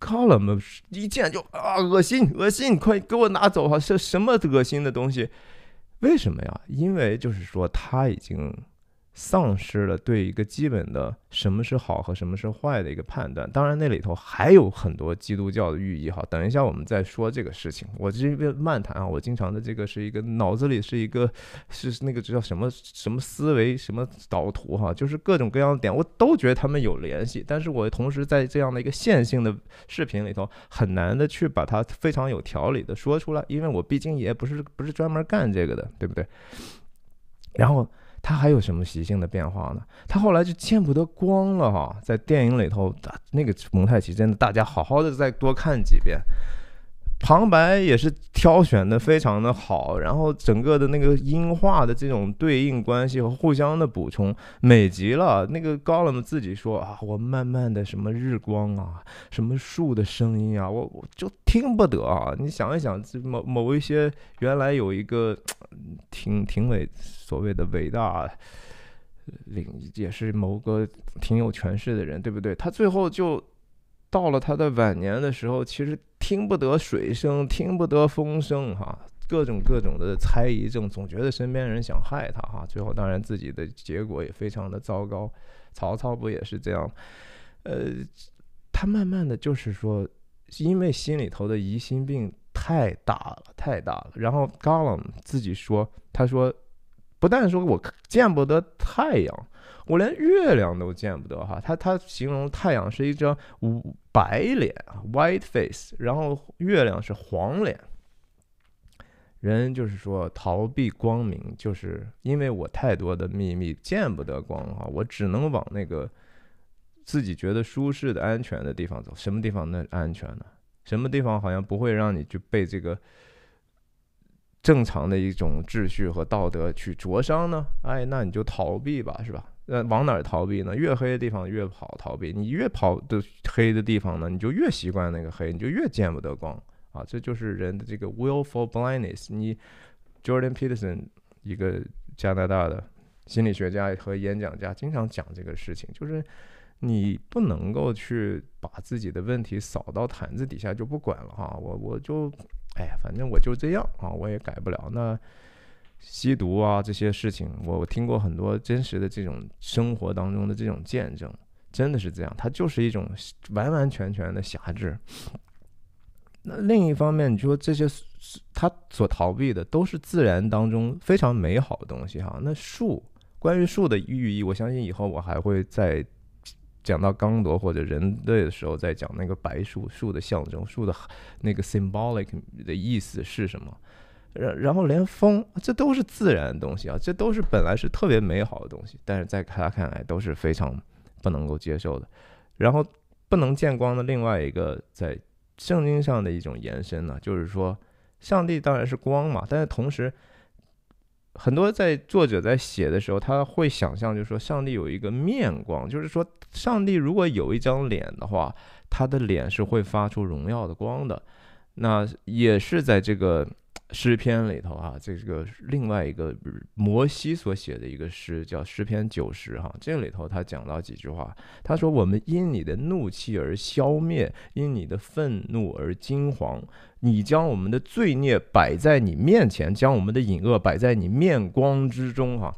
column 一见就啊，恶心，恶心！快给我拿走啊！这什么恶心的东西？为什么呀？因为就是说他已经。丧失了对一个基本的什么是好和什么是坏的一个判断，当然那里头还有很多基督教的寓意。哈，等一下，我们再说这个事情。我这边漫谈啊，我经常的这个是一个脑子里是一个是那个叫什么什么思维什么导图哈，就是各种各样的点，我都觉得他们有联系，但是我同时在这样的一个线性的视频里头，很难的去把它非常有条理的说出来，因为我毕竟也不是不是专门干这个的，对不对？然后。他还有什么习性的变化呢？他后来就见不得光了哈，在电影里头，那个蒙太奇真的，大家好好的再多看几遍。旁白也是挑选的非常的好，然后整个的那个音画的这种对应关系和互相的补充，美极了。那个高冷的自己说啊，我慢慢的什么日光啊，什么树的声音啊，我我就听不得啊。你想一想，这某某一些原来有一个挺挺伟所谓的伟大领，也是某个挺有权势的人，对不对？他最后就。到了他的晚年的时候，其实听不得水声，听不得风声，哈，各种各种的猜疑症，总觉得身边人想害他，哈，最后当然自己的结果也非常的糟糕。曹操不也是这样？呃，他慢慢的就是说，因为心里头的疑心病太大了，太大了。然后刚自己说，他说，不但说我见不得太阳。我连月亮都见不得哈，他他形容太阳是一张白脸啊，white face，然后月亮是黄脸，人就是说逃避光明，就是因为我太多的秘密见不得光啊，我只能往那个自己觉得舒适的安全的地方走。什么地方那安全呢？什么地方好像不会让你就被这个正常的一种秩序和道德去灼伤呢？哎，那你就逃避吧，是吧？那往哪儿逃避呢？越黑的地方越跑逃避，你越跑的黑的地方呢，你就越习惯那个黑，你就越见不得光啊！这就是人的这个 willful blindness。你 Jordan Peterson 一个加拿大的心理学家和演讲家，经常讲这个事情，就是你不能够去把自己的问题扫到毯子底下就不管了啊！我我就哎呀，反正我就这样啊，我也改不了那。吸毒啊，这些事情，我听过很多真实的这种生活当中的这种见证，真的是这样，它就是一种完完全全的侠制。那另一方面，你说这些他所逃避的都是自然当中非常美好的东西哈。那树，关于树的寓意，我相信以后我还会再讲到刚铎或者人类的时候再讲那个白树树的象征树的那个 symbolic 的意思是什么。然然后连风，这都是自然的东西啊，这都是本来是特别美好的东西，但是在他看来都是非常不能够接受的。然后不能见光的另外一个在圣经上的一种延伸呢，就是说上帝当然是光嘛，但是同时很多在作者在写的时候，他会想象就是说上帝有一个面光，就是说上帝如果有一张脸的话，他的脸是会发出荣耀的光的。那也是在这个。诗篇里头啊，这个另外一个摩西所写的一个诗叫《诗篇九十》哈，这里头他讲到几句话，他说：“我们因你的怒气而消灭，因你的愤怒而惊惶。你将我们的罪孽摆在你面前，将我们的隐恶摆在你面光之中哈。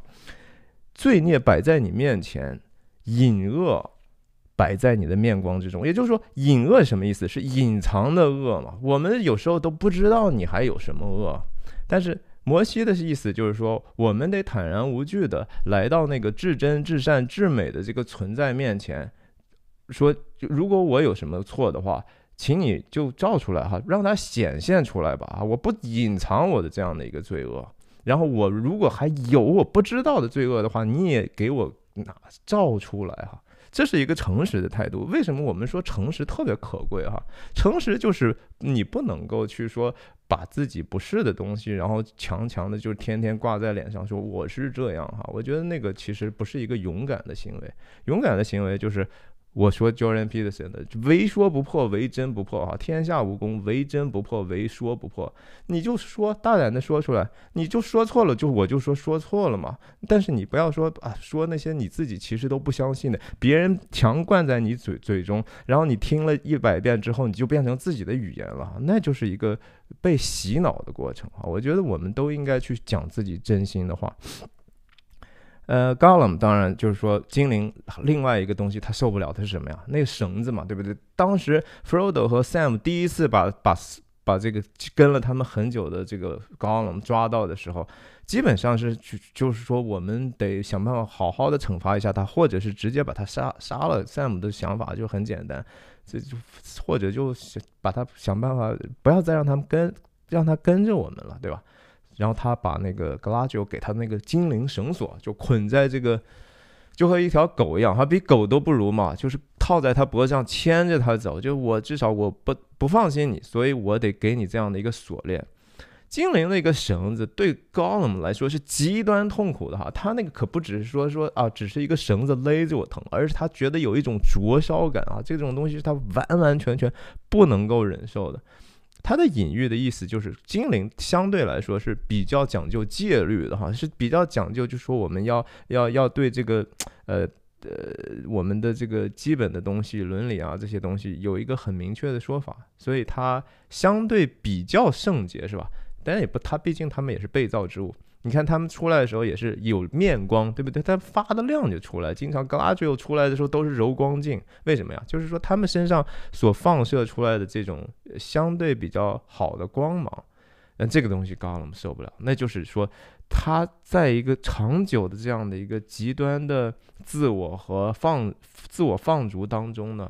罪孽摆在你面前，隐恶。”摆在你的面光之中，也就是说，隐恶什么意思？是隐藏的恶嘛？我们有时候都不知道你还有什么恶。但是摩西的意思就是说，我们得坦然无惧的来到那个至真、至善、至美的这个存在面前，说：如果我有什么错的话，请你就照出来哈，让它显现出来吧啊！我不隐藏我的这样的一个罪恶。然后，我如果还有我不知道的罪恶的话，你也给我拿照出来哈。这是一个诚实的态度。为什么我们说诚实特别可贵？哈，诚实就是你不能够去说把自己不是的东西，然后强强的就天天挂在脸上，说我是这样。哈，我觉得那个其实不是一个勇敢的行为。勇敢的行为就是。我说 Jordan Peterson 的，唯说不破，唯真不破啊，天下武功唯真不破，唯说不破。你就说大胆的说出来，你就说错了，就我就说说错了嘛。但是你不要说啊，说那些你自己其实都不相信的，别人强灌在你嘴嘴中，然后你听了一百遍之后，你就变成自己的语言了，那就是一个被洗脑的过程啊。我觉得我们都应该去讲自己真心的话。呃，g l l u m 当然就是说精灵另外一个东西，他受不了，的是什么呀？那个绳子嘛，对不对？当时 Frodo 和 Sam 第一次把把把这个跟了他们很久的这个 Gollum 抓到的时候，基本上是就是说我们得想办法好好的惩罚一下他，或者是直接把他杀杀了。Sam 的想法就很简单，这就或者就把他想办法不要再让他们跟让他跟着我们了，对吧？然后他把那个格拉吉给他那个精灵绳索，就捆在这个，就和一条狗一样，还比狗都不如嘛，就是套在他脖子上牵着他走。就我至少我不不放心你，所以我得给你这样的一个锁链。精灵的一个绳子对高冷来说是极端痛苦的哈，他那个可不只是说说啊，只是一个绳子勒着我疼，而是他觉得有一种灼烧感啊，这种东西是他完完全全不能够忍受的。它的隐喻的意思就是，精灵相对来说是比较讲究戒律的哈，是比较讲究，就说我们要要要对这个呃呃我们的这个基本的东西、伦理啊这些东西有一个很明确的说法，所以它相对比较圣洁，是吧？但也不，它毕竟他们也是被造之物。你看他们出来的时候也是有面光，对不对？他发的亮就出来，经常刚阿娟出来的时候都是柔光镜，为什么呀？就是说他们身上所放射出来的这种相对比较好的光芒，那这个东西高冷们受不了。那就是说他在一个长久的这样的一个极端的自我和放自我放逐当中呢，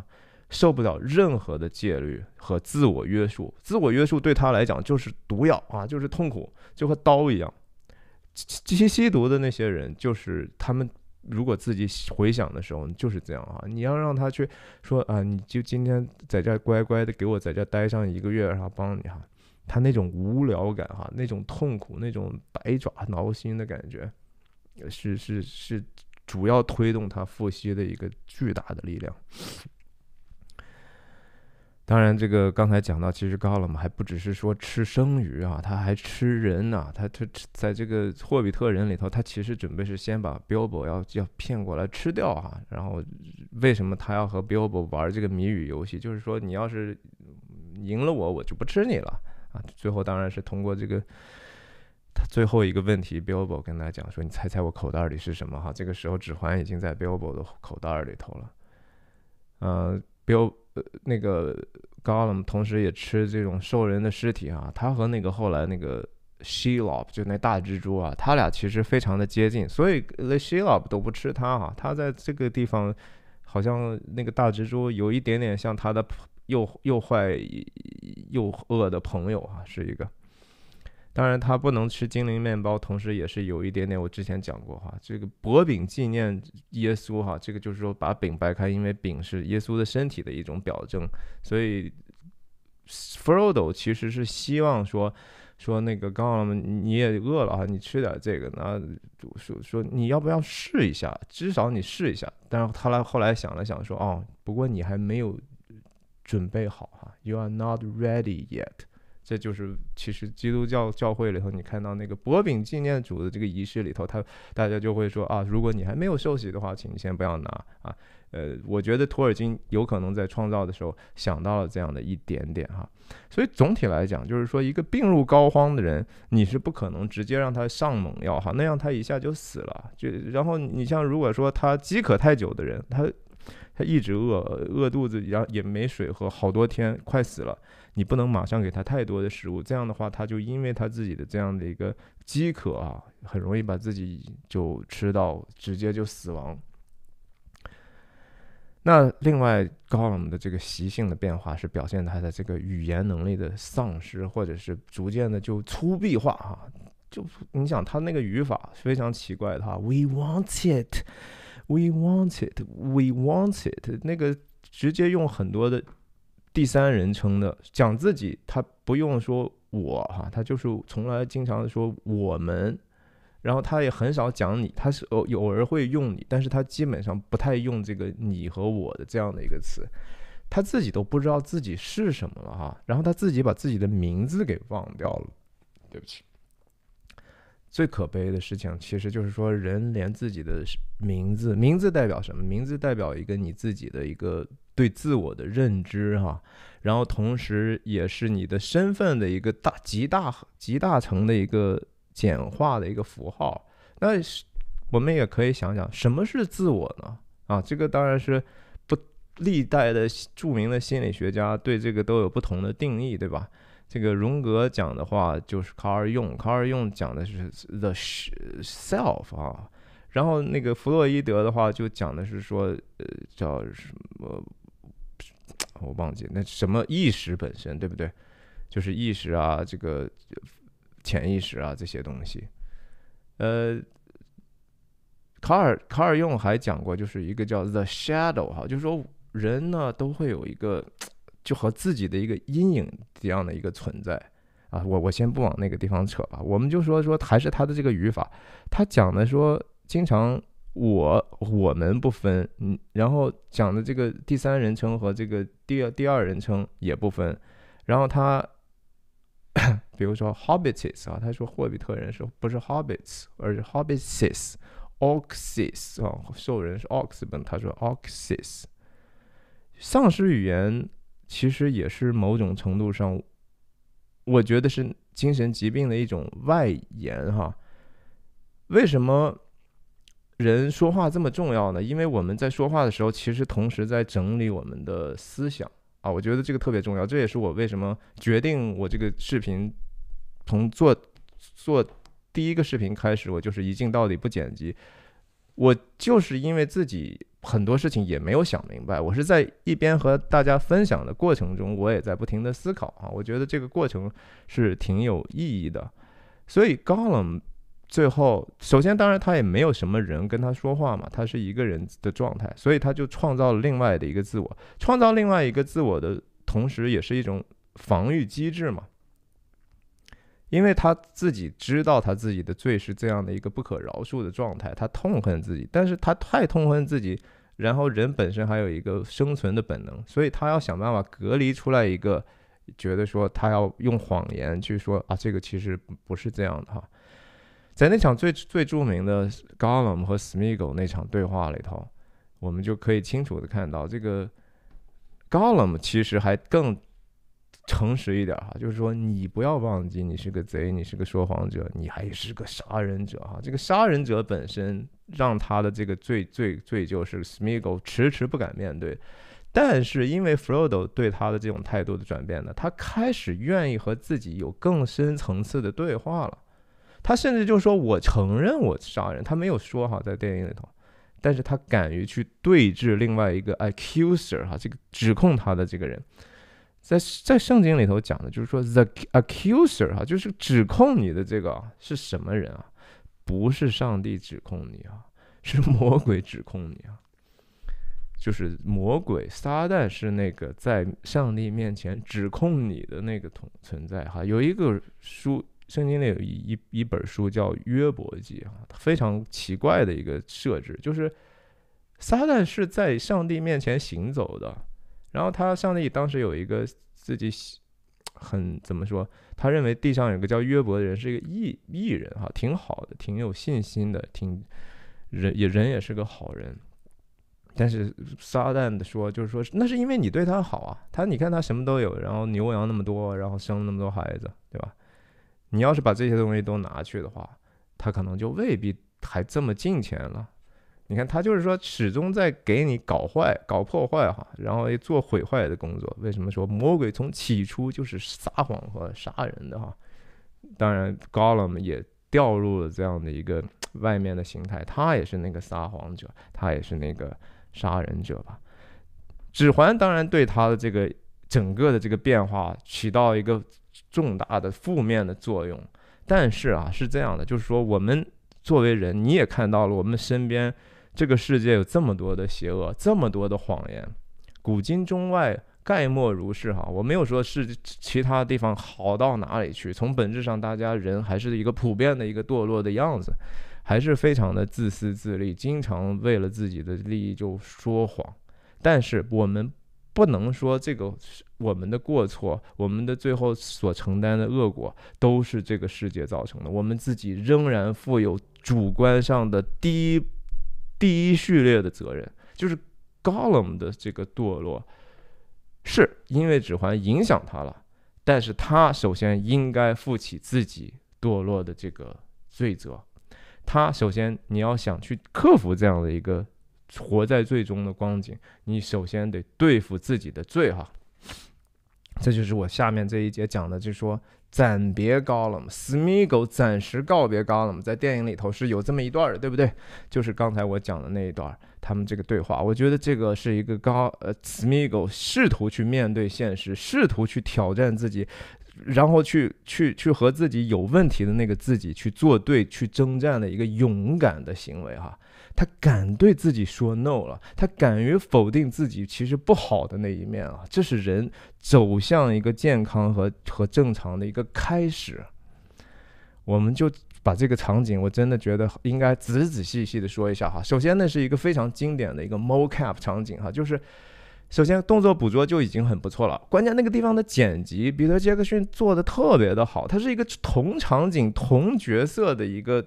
受不了任何的戒律和自我约束，自我约束对他来讲就是毒药啊，就是痛苦，就和刀一样。这些吸毒的那些人，就是他们如果自己回想的时候就是这样啊！你要让他去说啊，你就今天在这乖乖的给我在这待上一个月，然后帮你哈。他那种无聊感哈，那种痛苦，那种百爪挠心的感觉，是是是主要推动他复吸的一个巨大的力量。当然，这个刚才讲到，其实高了嘛，还不只是说吃生鱼啊，他还吃人呐。他他在这个霍比特人里头，他其实准备是先把 Bilbo 要要骗过来吃掉哈。然后为什么他要和 Bilbo 玩这个谜语游戏？就是说，你要是赢了我，我就不吃你了啊。最后当然是通过这个他最后一个问题，l b o 跟他讲说：“你猜猜我口袋里是什么？”哈，这个时候指环已经在 Bilbo 的口袋里头了。呃，比 l 呃，那个高勒姆同时也吃这种兽人的尸体啊，他和那个后来那个 Shelob 就那大蜘蛛啊，他俩其实非常的接近，所以那 Shelob 都不吃他啊，他在这个地方好像那个大蜘蛛有一点点像他的又又坏又恶的朋友啊，是一个。当然，他不能吃精灵面包，同时也是有一点点我之前讲过哈，这个薄饼纪念耶稣哈，这个就是说把饼掰开，因为饼是耶稣的身体的一种表征，所以 Frodo 其实是希望说说那个刚好你也饿了哈，你吃点这个，然后说说你要不要试一下，至少你试一下，但是他来后来想了想说，哦，不过你还没有准备好哈，You are not ready yet。这就是其实基督教教会里头，你看到那个薄饼纪念主的这个仪式里头，他大家就会说啊，如果你还没有受洗的话，请你先不要拿啊。呃，我觉得托尔金有可能在创造的时候想到了这样的一点点哈。所以总体来讲，就是说一个病入膏肓的人，你是不可能直接让他上猛药哈，那样他一下就死了。就然后你像如果说他饥渴太久的人，他他一直饿饿肚子，然后也没水喝，好多天快死了。你不能马上给他太多的食物，这样的话，他就因为他自己的这样的一个饥渴啊，很容易把自己就吃到直接就死亡。那另外，Gollum 的这个习性的变化是表现他的这个语言能力的丧失，或者是逐渐的就粗鄙化啊。就你想，他那个语法非常奇怪，的哈 We w a n t it, we w a n t it, we w a n t it，那个直接用很多的。第三人称的讲自己，他不用说“我”哈，他就是从来经常说“我们”，然后他也很少讲你，他是偶偶尔会用你，但是他基本上不太用这个“你”和“我”的这样的一个词，他自己都不知道自己是什么了哈，然后他自己把自己的名字给忘掉了，对不起，最可悲的事情其实就是说，人连自己的名字，名字代表什么？名字代表一个你自己的一个。对自我的认知，哈，然后同时也是你的身份的一个大极大极大层的一个简化的一个符号。那我们也可以想想，什么是自我呢？啊，这个当然是不，历代的著名的心理学家对这个都有不同的定义，对吧？这个荣格讲的话就是卡尔用，卡尔用讲的是 the self 啊，然后那个弗洛伊德的话就讲的是说，呃，叫什么？我忘记那什么意识本身对不对？就是意识啊，这个潜意识啊这些东西。呃，卡尔卡尔用还讲过，就是一个叫 the shadow 哈，就是说人呢都会有一个就和自己的一个阴影这样的一个存在啊。我我先不往那个地方扯吧，我们就说说还是他的这个语法，他讲的说经常。我我们不分，嗯，然后讲的这个第三人称和这个第二第二人称也不分。然后他，比如说 hobbits 啊，他说霍比特人是不是 hobbits，而是 hobbitses，oxes 啊，兽人是 o x e 他说 oxes。丧失语言其实也是某种程度上，我觉得是精神疾病的一种外延哈。为什么？人说话这么重要呢？因为我们在说话的时候，其实同时在整理我们的思想啊。我觉得这个特别重要，这也是我为什么决定我这个视频从做做第一个视频开始，我就是一镜到底不剪辑。我就是因为自己很多事情也没有想明白，我是在一边和大家分享的过程中，我也在不停的思考啊。我觉得这个过程是挺有意义的，所以高冷。最后，首先，当然他也没有什么人跟他说话嘛，他是一个人的状态，所以他就创造了另外的一个自我，创造另外一个自我的同时，也是一种防御机制嘛。因为他自己知道他自己的罪是这样的一个不可饶恕的状态，他痛恨自己，但是他太痛恨自己，然后人本身还有一个生存的本能，所以他要想办法隔离出来一个，觉得说他要用谎言去说啊，这个其实不是这样的哈。在那场最最著名的 Gollum 和 s m i a g o l 那场对话里头，我们就可以清楚的看到，这个 Gollum 其实还更诚实一点哈，就是说你不要忘记，你是个贼，你是个说谎者，你还是个杀人者哈。这个杀人者本身让他的这个罪罪罪就是 s m i a g o l 迟迟不敢面对，但是因为 Frodo 对他的这种态度的转变呢，他开始愿意和自己有更深层次的对话了。他甚至就说，我承认我杀人，他没有说哈，在电影里头，但是他敢于去对峙另外一个 accuser 哈，这个指控他的这个人，在在圣经里头讲的就是说，the accuser 哈，就是指控你的这个是什么人啊？不是上帝指控你啊，是魔鬼指控你啊，就是魔鬼撒旦是那个在上帝面前指控你的那个同存在哈，有一个书。圣经里有一一一本书叫《约伯记》啊，非常奇怪的一个设置，就是撒旦是在上帝面前行走的。然后他上帝当时有一个自己很怎么说，他认为地上有个叫约伯的人是一个异异人哈，挺好的，挺有信心的，挺人也人也是个好人。但是撒旦的说就是说，那是因为你对他好啊，他你看他什么都有，然后牛羊那么多，然后生那么多孩子，对吧？你要是把这些东西都拿去的话，他可能就未必还这么进钱了。你看，他就是说始终在给你搞坏、搞破坏哈，然后做毁坏的工作。为什么说魔鬼从起初就是撒谎和杀人的哈？当然，高 u m 也掉入了这样的一个外面的形态，他也是那个撒谎者，他也是那个杀人者吧？指环当然对他的这个整个的这个变化起到一个。重大的负面的作用，但是啊，是这样的，就是说，我们作为人，你也看到了，我们身边这个世界有这么多的邪恶，这么多的谎言，古今中外概莫如是哈。我没有说是其他地方好到哪里去，从本质上，大家人还是一个普遍的一个堕落的样子，还是非常的自私自利，经常为了自己的利益就说谎，但是我们。不能说这个是我们的过错，我们的最后所承担的恶果都是这个世界造成的。我们自己仍然负有主观上的第一、第一序列的责任。就是 Gollum 的这个堕落，是因为指环影响他了，但是他首先应该负起自己堕落的这个罪责。他首先你要想去克服这样的一个。活在最终的光景，你首先得对付自己的罪哈。这就是我下面这一节讲的，就是说暂别高冷嘛，Smigel 暂时告别高冷，在电影里头是有这么一段的，对不对？就是刚才我讲的那一段，他们这个对话，我觉得这个是一个高呃，Smigel 试图去面对现实，试图去挑战自己，然后去去去和自己有问题的那个自己去作对，去征战的一个勇敢的行为哈。他敢对自己说 no 了，他敢于否定自己其实不好的那一面啊，这是人走向一个健康和和正常的一个开始。我们就把这个场景，我真的觉得应该仔仔细细的说一下哈。首先那是一个非常经典的一个 mo cap 场景哈，就是首先动作捕捉就已经很不错了，关键那个地方的剪辑，彼得杰克逊做的特别的好，它是一个同场景同角色的一个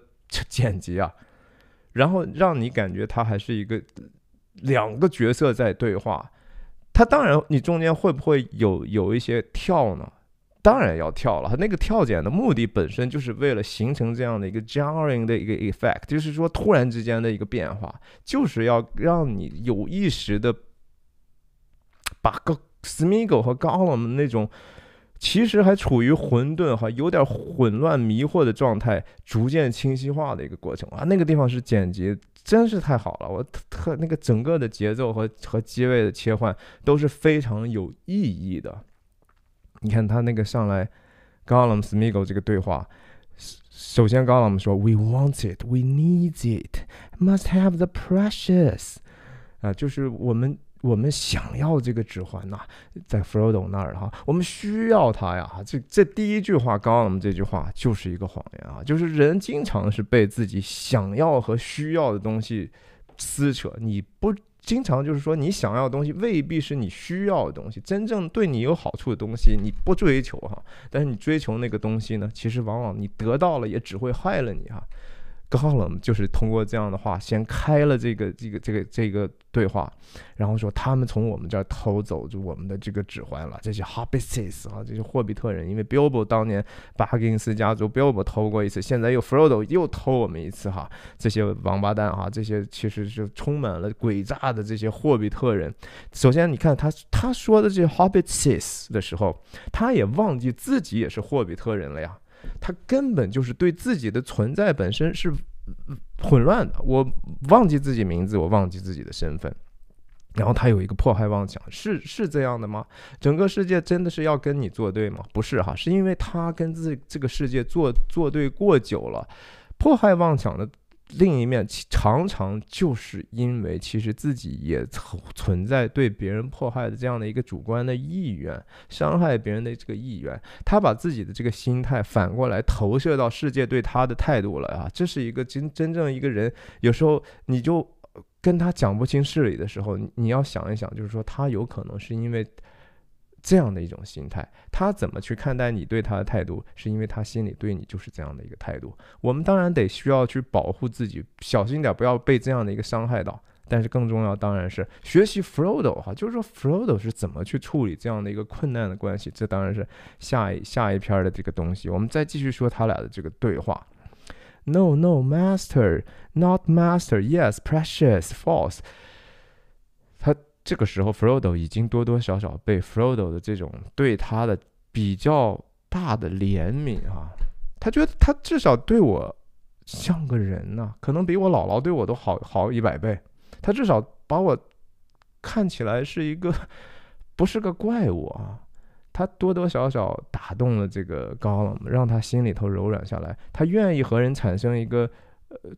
剪辑啊。然后让你感觉他还是一个两个角色在对话，他当然你中间会不会有有一些跳呢？当然要跳了，他那个跳剪的目的本身就是为了形成这样的一个 jarring 的一个 effect，就是说突然之间的一个变化，就是要让你有意识的把个 s g l e 和 u m 那种。其实还处于混沌哈，有点混乱、迷惑的状态，逐渐清晰化的一个过程啊。那个地方是剪辑，真是太好了。我特那个整个的节奏和和机位的切换都是非常有意义的。你看他那个上来，Gollum s m i g g o l 这个对话，首先 Gollum 说 “We want it, we need it, must have the precious”，啊，就是我们。我们想要这个指环呐，在 Frodo 那儿哈，我们需要它呀。这这第一句话，刚刚我们这句话就是一个谎言啊。就是人经常是被自己想要和需要的东西撕扯。你不经常就是说你想要的东西未必是你需要的东西，真正对你有好处的东西你不追求哈，但是你追求那个东西呢，其实往往你得到了也只会害了你啊。o Gollum 就是通过这样的话，先开了这个这个这个这个对话，然后说他们从我们这儿偷走就我们的这个指环了。这些 hobbits 啊，这些霍比特人，因为 Bilbo 当年巴金斯家族 Bilbo 偷过一次，现在又 Frodo 又偷我们一次哈，这些王八蛋哈，这些其实是充满了诡诈的这些霍比特人。首先，你看他他说的这些 hobbits 的时候，他也忘记自己也是霍比特人了呀。他根本就是对自己的存在本身是混乱的，我忘记自己名字，我忘记自己的身份，然后他有一个迫害妄想，是是这样的吗？整个世界真的是要跟你作对吗？不是哈，是因为他跟自这个世界作作对过久了，迫害妄想的。另一面，常常就是因为其实自己也存在对别人迫害的这样的一个主观的意愿，伤害别人的这个意愿，他把自己的这个心态反过来投射到世界对他的态度了啊，这是一个真真正一个人有时候你就跟他讲不清事理的时候，你要想一想，就是说他有可能是因为。这样的一种心态，他怎么去看待你对他的态度，是因为他心里对你就是这样的一个态度。我们当然得需要去保护自己，小心点，不要被这样的一个伤害到。但是更重要当然是学习 Frodo 哈，就是说 Frodo 是怎么去处理这样的一个困难的关系。这当然是下一下一篇的这个东西。我们再继续说他俩的这个对话。No, no, Master, not Master. Yes, precious, false. 这个时候，f r o d o 已经多多少少被 Frodo 的这种对他的比较大的怜悯啊，他觉得他至少对我像个人呐，可能比我姥姥对我都好好一百倍。他至少把我看起来是一个不是个怪物啊，他多多少少打动了这个高冷，让他心里头柔软下来，他愿意和人产生一个。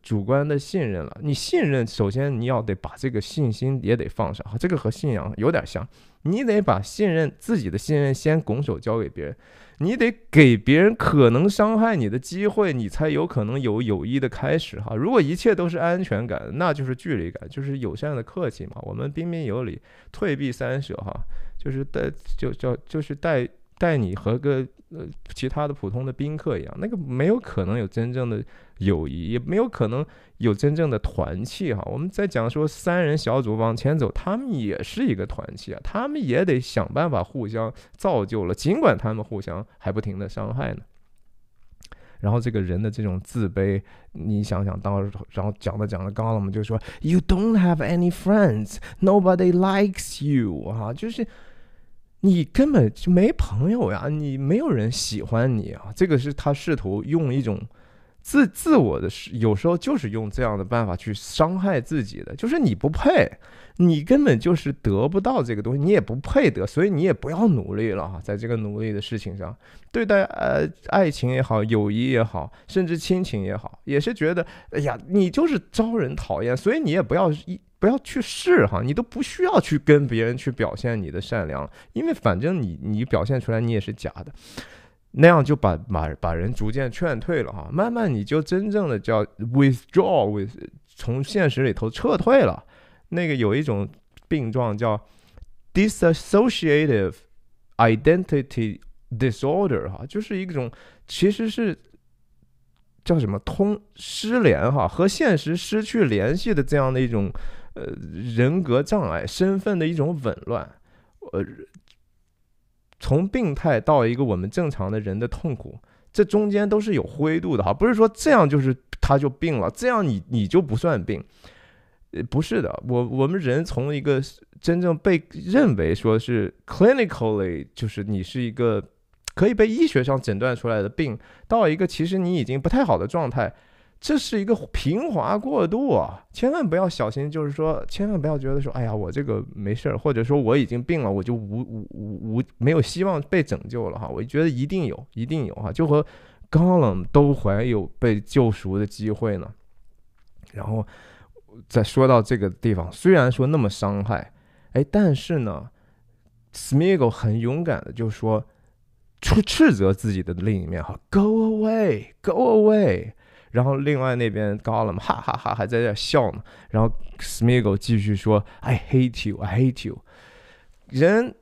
主观的信任了，你信任，首先你要得把这个信心也得放上哈，这个和信仰有点像，你得把信任自己的信任先拱手交给别人，你得给别人可能伤害你的机会，你才有可能有友谊的开始哈。如果一切都是安全感，那就是距离感，就是友善的客气嘛，我们彬彬有礼，退避三舍哈，就是带就叫就是带。带你和个呃其他的普通的宾客一样，那个没有可能有真正的友谊，也没有可能有真正的团契哈。我们在讲说三人小组往前走，他们也是一个团契啊，他们也得想办法互相造就了，尽管他们互相还不停的伤害呢。然后这个人的这种自卑，你想想当时，然后讲着讲着，刚刚我们就说，You don't have any friends, nobody likes you，哈，就是。你根本就没朋友呀，你没有人喜欢你啊，这个是他试图用一种。自自我的是有时候就是用这样的办法去伤害自己的，就是你不配，你根本就是得不到这个东西，你也不配得，所以你也不要努力了哈，在这个努力的事情上，对待呃爱情也好，友谊也好，甚至亲情也好，也是觉得哎呀，你就是招人讨厌，所以你也不要一不要去试哈，你都不需要去跟别人去表现你的善良，因为反正你你表现出来你也是假的。那样就把把把人逐渐劝退了哈，慢慢你就真正的叫 withdraw，with 从现实里头撤退了。那个有一种病状叫 dissociative identity disorder 哈，就是一种其实是叫什么通失联哈，和现实失去联系的这样的一种呃人格障碍、身份的一种紊乱，呃。从病态到一个我们正常的人的痛苦，这中间都是有灰度的哈，不是说这样就是他就病了，这样你你就不算病，呃，不是的，我我们人从一个真正被认为说是 clinically 就是你是一个可以被医学上诊断出来的病，到一个其实你已经不太好的状态。这是一个平滑过渡啊，千万不要小心，就是说，千万不要觉得说，哎呀，我这个没事儿，或者说我已经病了，我就无无无没有希望被拯救了哈，我觉得一定有，一定有哈，就和高冷都怀有被救赎的机会呢。然后再说到这个地方，虽然说那么伤害，哎，但是呢 s m i g g l 很勇敢的就说，出斥责自己的另一面哈，Go away，Go away。然后另外那边高了嘛，哈哈哈，还在这笑呢。然后 Smiggle 继续说：“I hate you, I hate you。”人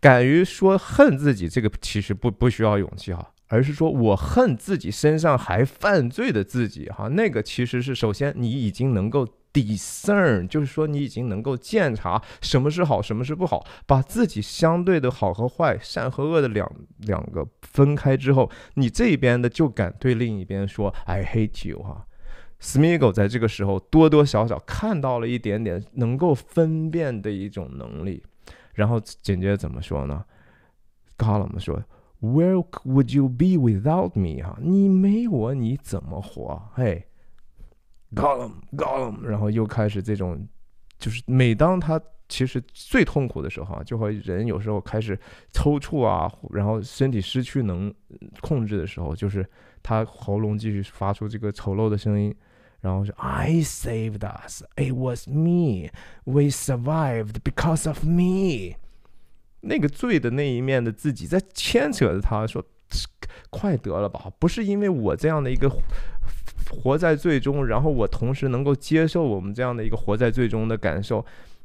敢于说恨自己，这个其实不不需要勇气哈，而是说我恨自己身上还犯罪的自己哈。那个其实是首先你已经能够。Discern 就是说你已经能够鉴察什么是好，什么是不好，把自己相对的好和坏、善和恶的两两个分开之后，你这边的就敢对另一边说 "I hate you" 啊。s m i g l e 在这个时候多多少少看到了一点点能够分辨的一种能力，然后紧接着怎么说呢？Gallum 说："Where would you be without me？" 哈，你没我你怎么活？嘿。Gollum，Gollum，然后又开始这种，就是每当他其实最痛苦的时候啊，就会人有时候开始抽搐啊，然后身体失去能控制的时候，就是他喉咙继续发出这个丑陋的声音，然后说：“I saved us. It was me. We survived because of me。”那个醉的那一面的自己在牵扯着他说：“快得了吧，不是因为我这样的一个。”活在最终，然后我同时能够接受我们这样的一个活在最终的感受，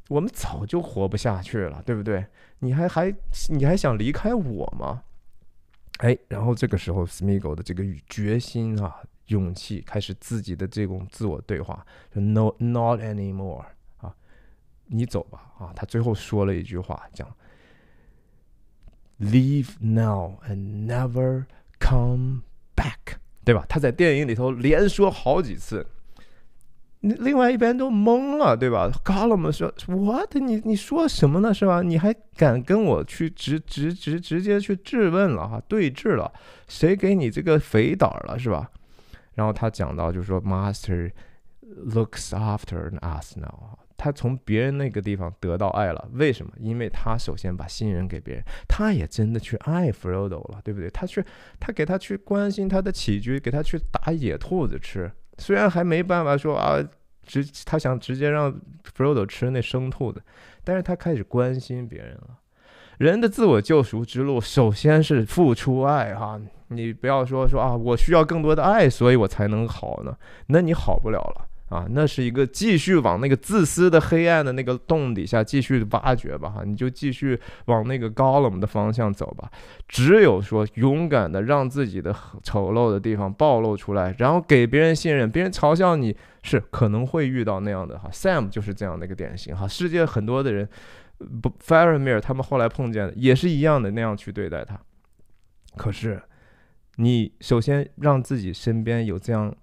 我们早就活不下去了，对不对？你还还你还想离开我吗？哎，然后这个时候，Smiggle 的这个决心啊，勇气，开始自己的这种自我对话，就 No, not anymore 啊，你走吧啊！他最后说了一句话，讲 Leave now and never come back。对吧？他在电影里头连说好几次，另外一边都懵了，对吧？Gollum 说：“What？你你说什么呢？是吧？你还敢跟我去直直直直接去质问了哈？对峙了？谁给你这个肥胆了？是吧？”然后他讲到，就是说，Master looks after us now。他从别人那个地方得到爱了，为什么？因为他首先把信任给别人，他也真的去爱弗 d o 了，对不对？他去，他给他去关心他的起居，给他去打野兔子吃，虽然还没办法说啊，直他想直接让弗 d o 吃那生兔子，但是他开始关心别人了。人的自我救赎之路，首先是付出爱哈。你不要说说啊，我需要更多的爱，所以我才能好呢，那你好不了了。啊，那是一个继续往那个自私的黑暗的那个洞底下继续挖掘吧，哈，你就继续往那个高冷的方向走吧。只有说勇敢的让自己的丑陋的地方暴露出来，然后给别人信任，别人嘲笑你是可能会遇到那样的哈。Sam 就是这样的一个典型哈。世界很多的人不 f e r i m i r 他们后来碰见的也是一样的那样去对待他。可是，你首先让自己身边有这样。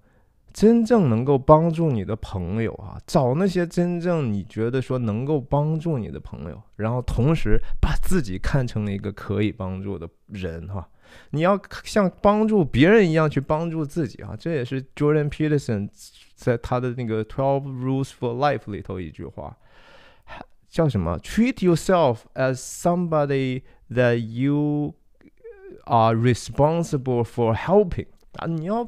真正能够帮助你的朋友啊，找那些真正你觉得说能够帮助你的朋友，然后同时把自己看成了一个可以帮助的人哈。你要像帮助别人一样去帮助自己啊，这也是 Jordan Peterson 在他的那个《Twelve Rules for Life》里头一句话，叫什么？Treat yourself as somebody that you are responsible for helping。啊，你要。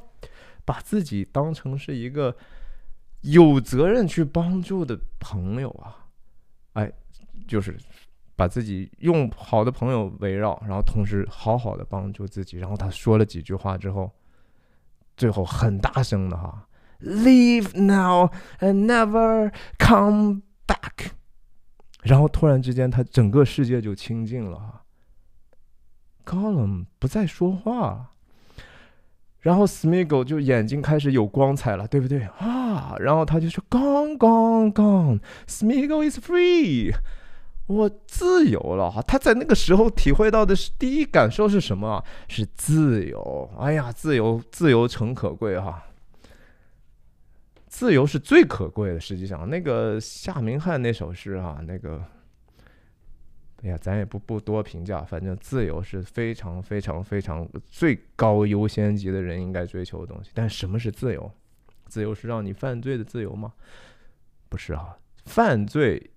把自己当成是一个有责任去帮助的朋友啊，哎，就是把自己用好的朋友围绕，然后同时好好的帮助自己。然后他说了几句话之后，最后很大声的哈，Leave now and never come back。然后突然之间，他整个世界就清静了哈，高冷不再说话。了。然后 Smiggle 就眼睛开始有光彩了，对不对啊？然后他就说：“Gong Gong Gong，Smiggle is free，我自由了哈！他在那个时候体会到的是第一感受是什么？是自由。哎呀，自由，自由诚可贵哈，自由是最可贵的。实际上，那个夏明翰那首诗啊，那个。”哎呀，咱也不不多评价，反正自由是非常非常非常最高优先级的人应该追求的东西。但什么是自由？自由是让你犯罪的自由吗？不是啊，犯罪、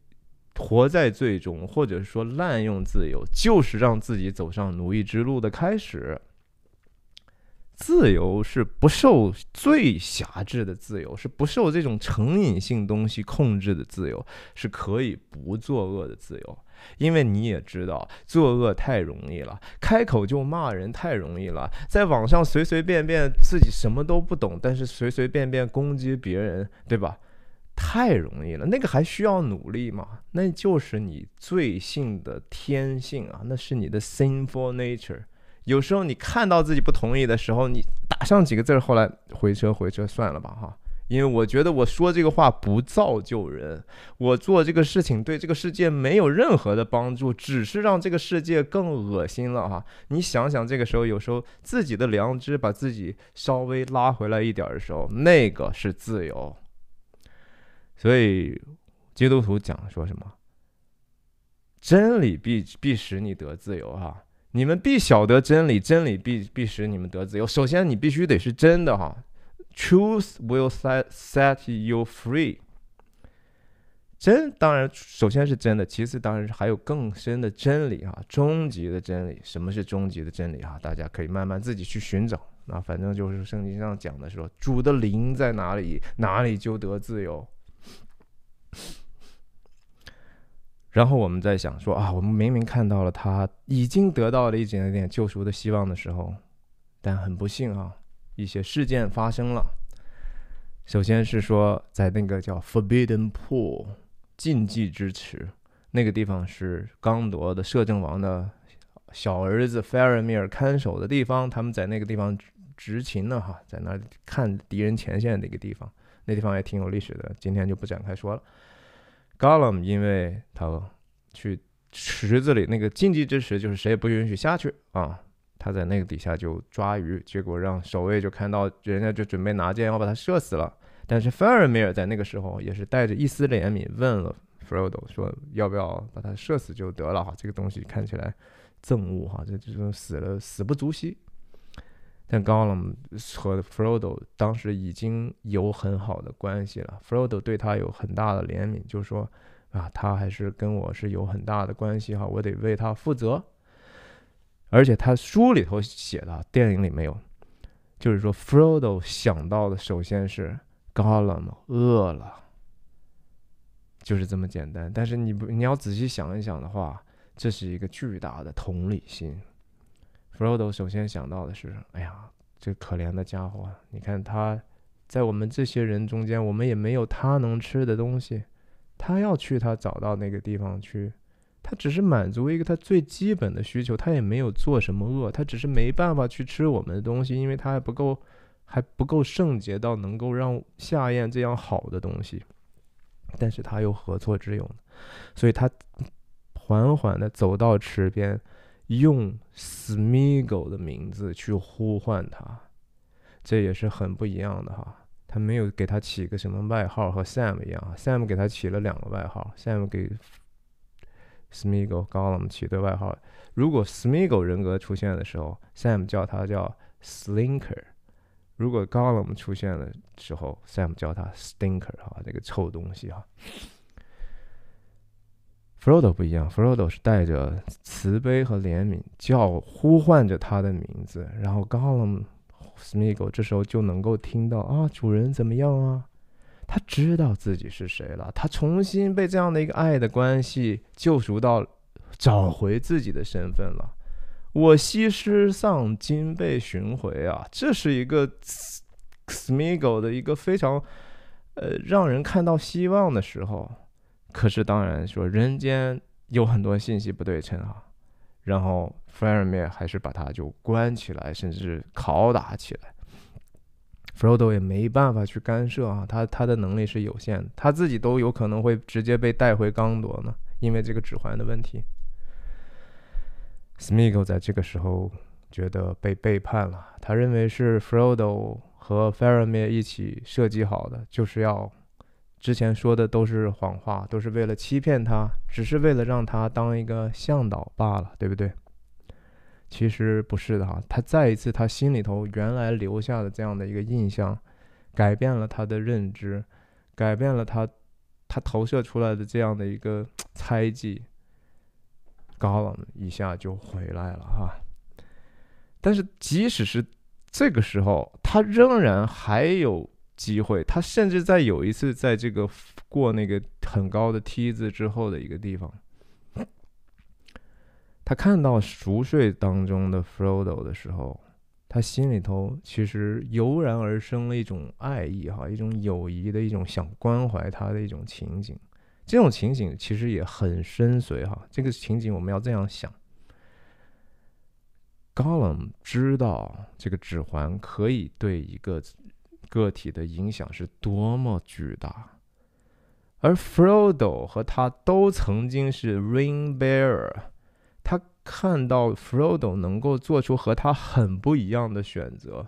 活在罪中，或者说滥用自由，就是让自己走上奴役之路的开始。自由是不受最狭制的自由，是不受这种成瘾性东西控制的自由，是可以不作恶的自由。因为你也知道，作恶太容易了，开口就骂人太容易了，在网上随随便便自己什么都不懂，但是随随便便攻击别人，对吧？太容易了，那个还需要努力吗？那就是你罪性的天性啊，那是你的 sinful nature。有时候你看到自己不同意的时候，你打上几个字，后来回车回车，算了吧，哈。因为我觉得我说这个话不造就人，我做这个事情对这个世界没有任何的帮助，只是让这个世界更恶心了哈。你想想，这个时候有时候自己的良知把自己稍微拉回来一点的时候，那个是自由。所以基督徒讲说什么？真理必必使你得自由哈。你们必晓得真理，真理必必使你们得自由。首先，你必须得是真的哈。Truth will set set you free。真当然，首先是真的，其次当然是还有更深的真理啊，终极的真理。什么是终极的真理啊？大家可以慢慢自己去寻找。那反正就是圣经上讲的说，主的灵在哪里，哪里就得自由。然后我们在想说啊，我们明明看到了他已经得到了一点点救赎的希望的时候，但很不幸啊。一些事件发生了。首先是说，在那个叫 Forbidden Pool（ 禁忌之池）那个地方，是刚铎的摄政王的小儿子 Faramir 看守的地方。他们在那个地方执勤呢，哈，在那看敌人前线的一个地方。那地方也挺有历史的，今天就不展开说了。Gollum 因为他去池子里那个禁忌之池，就是谁也不允许下去啊。他在那个底下就抓鱼，结果让守卫就看到，人家就准备拿箭要把他射死了。但是芬恩米尔在那个时候也是带着一丝怜悯问了 Frodo 说：“要不要把他射死就得了？哈，这个东西看起来憎恶哈，这这种死了死不足惜。”但高 m 和 Frodo 当时已经有很好的关系了，f r o d o 对他有很大的怜悯，就说啊，他还是跟我是有很大的关系哈，我得为他负责。而且他书里头写的，电影里没有，就是说，Frodo 想到的首先是 Gollum 饿了，就是这么简单。但是你不，你要仔细想一想的话，这是一个巨大的同理心。Frodo 首先想到的是，哎呀，这可怜的家伙，你看他在我们这些人中间，我们也没有他能吃的东西，他要去，他找到那个地方去。他只是满足一个他最基本的需求，他也没有做什么恶，他只是没办法去吃我们的东西，因为他还不够，还不够圣洁到能够让下咽这样好的东西。但是他又何错之有呢？所以，他缓缓地走到池边，用 Smigo 的名字去呼唤他，这也是很不一样的哈。他没有给他起个什么外号，和 Sam 一样，Sam 给他起了两个外号，Sam 给。Smiggle、Gollum 起的外号，如果 Smiggle 人格出现的时候，Sam 叫他叫 Slinker；如果 Gollum 出现的时候，Sam 叫他 Stinker，哈，那个臭东西哈。Frodo 不一样，Frodo 是带着慈悲和怜悯叫呼唤着他的名字，然后 Gollum、Smiggle 这时候就能够听到啊，主人怎么样啊？他知道自己是谁了，他重新被这样的一个爱的关系救赎到，找回自己的身份了。我西施丧金被寻回啊，这是一个 Smiggle 的一个非常呃让人看到希望的时候。可是当然说，人间有很多信息不对称啊，然后 Fermi 还是把他就关起来，甚至拷打起来。Frodo 也没办法去干涉啊，他他的能力是有限的，他自己都有可能会直接被带回刚铎呢，因为这个指环的问题。s g 密戈在这个时候觉得被背叛了，他认为是 Frodo 和 f r 费拉米一起设计好的，就是要之前说的都是谎话，都是为了欺骗他，只是为了让他当一个向导罢了，对不对？其实不是的哈，他再一次，他心里头原来留下的这样的一个印象，改变了他的认知，改变了他他投射出来的这样的一个猜忌，高冷一下就回来了哈。但是即使是这个时候，他仍然还有机会，他甚至在有一次在这个过那个很高的梯子之后的一个地方。他看到熟睡当中的 Frodo 的时候，他心里头其实油然而生了一种爱意，哈，一种友谊的一种想关怀他的一种情景。这种情景其实也很深邃，哈。这个情景我们要这样想：Gollum 知道这个指环可以对一个个体的影响是多么巨大，而 Frodo 和他都曾经是 Ring bearer。他看到 Frodo 能够做出和他很不一样的选择，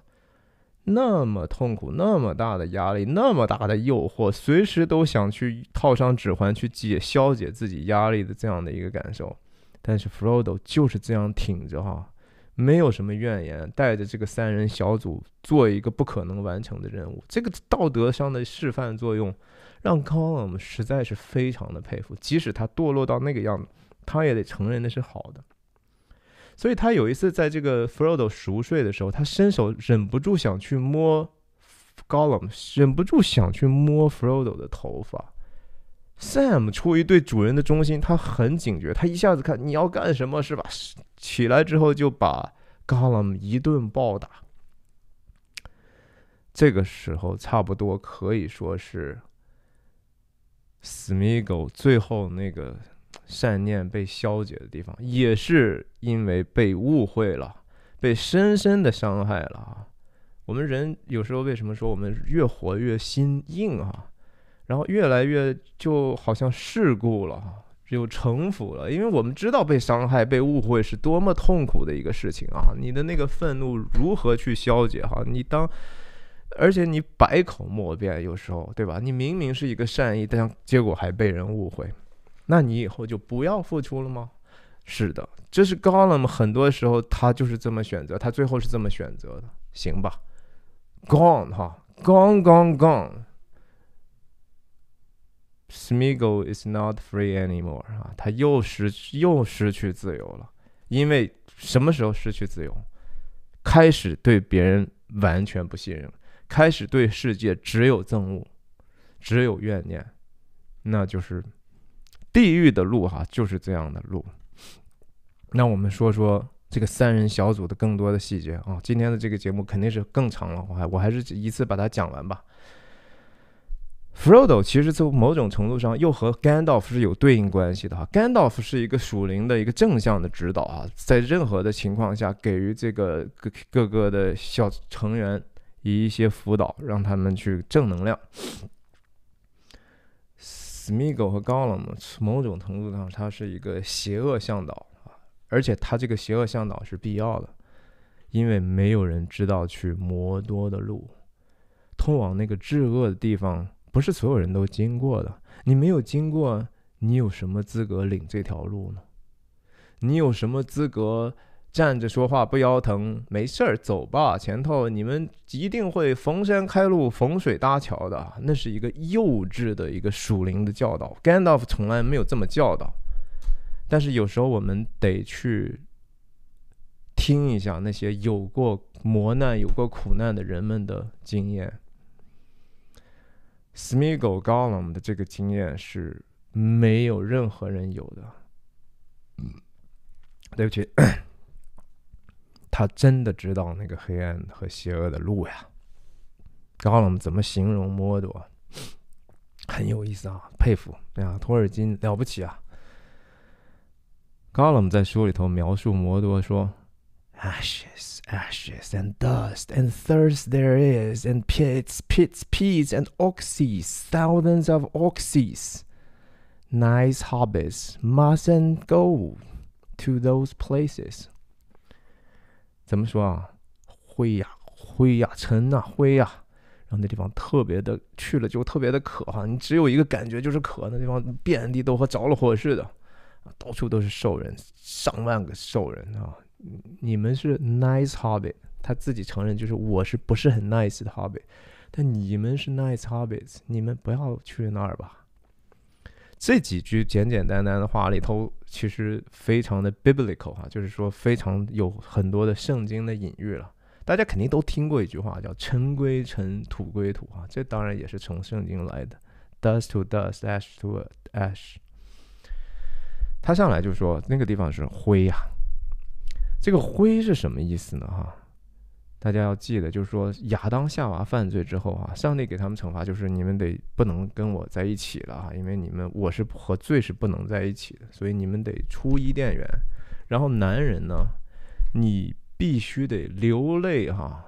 那么痛苦，那么大的压力，那么大的诱惑，随时都想去套上指环去解消解自己压力的这样的一个感受。但是 Frodo 就是这样挺着哈，没有什么怨言，带着这个三人小组做一个不可能完成的任务。这个道德上的示范作用，让 Gollum 实在是非常的佩服，即使他堕落到那个样子。他也得承认那是好的，所以他有一次在这个 Frodo 熟睡的时候，他伸手忍不住想去摸 Gollum，忍不住想去摸 Frodo 的头发。Sam 出于对主人的忠心，他很警觉，他一下子看你要干什么是吧？起来之后就把 Gollum 一顿暴打。这个时候差不多可以说是 Smiggle 最后那个。善念被消解的地方，也是因为被误会了，被深深的伤害了。啊。我们人有时候为什么说我们越活越心硬啊？然后越来越就好像世故了有城府了，因为我们知道被伤害、被误会是多么痛苦的一个事情啊。你的那个愤怒如何去消解哈？你当，而且你百口莫辩，有时候对吧？你明明是一个善意，但结果还被人误会。那你以后就不要付出了吗？是的，这是高 u m 很多时候他就是这么选择，他最后是这么选择的，行吧？Gone 哈，gone gone g o n e s m i g g l e is not free anymore 啊，他又失又失去自由了。因为什么时候失去自由？开始对别人完全不信任开始对世界只有憎恶，只有怨念，那就是。地狱的路哈，就是这样的路。那我们说说这个三人小组的更多的细节啊。今天的这个节目肯定是更长了，我还我还是一次把它讲完吧。Frodo 其实从某种程度上又和 Gandalf 是有对应关系的哈。Gandalf 是一个属灵的一个正向的指导啊，在任何的情况下给予这个各各个的小成员以一些辅导，让他们去正能量。Smigol 和 Gollum，某种程度上，它是一个邪恶向导啊，而且它这个邪恶向导是必要的，因为没有人知道去魔多的路，通往那个至恶的地方，不是所有人都经过的。你没有经过，你有什么资格领这条路呢？你有什么资格？站着说话不腰疼，没事儿，走吧。前头你们一定会逢山开路，逢水搭桥的。那是一个幼稚的一个属灵的教导。Gandalf 从来没有这么教导，但是有时候我们得去听一下那些有过磨难、有过苦难的人们的经验。Smiggle Gollum 的这个经验是没有任何人有的。对不起。他真的知道那个黑暗和邪恶的路呀，高冷怎么形容摩多？很有意思啊，佩服！哎呀，托尔金了不起啊！高冷在书里头描述摩多说：“Ashes, ashes, and dust, and thirst. There is, and pits, pits, pits, and oxies, thousands of oxies. Nice hobbits mustn't go to those places.” 怎么说啊？灰呀，灰呀，尘呐，灰呀，然后那地方特别的去了就特别的渴哈，你只有一个感觉就是渴。那地方遍地都和着了火似的，到处都是兽人，上万个兽人啊！你们是 nice habit，他自己承认就是我是不是很 nice 的 habit，但你们是 nice habits，你们不要去那儿吧。这几句简简单单的话里头，其实非常的 biblical 哈，就是说非常有很多的圣经的隐喻了。大家肯定都听过一句话叫“尘归尘，土归土”啊，这当然也是从圣经来的，“dust to dust, ash to ash”。他上来就说那个地方是灰呀，这个灰是什么意思呢？哈？大家要记得，就是说亚当夏娃犯罪之后啊，上帝给他们惩罚，就是你们得不能跟我在一起了啊，因为你们我是和罪是不能在一起的，所以你们得出伊甸园。然后男人呢，你必须得流泪哈，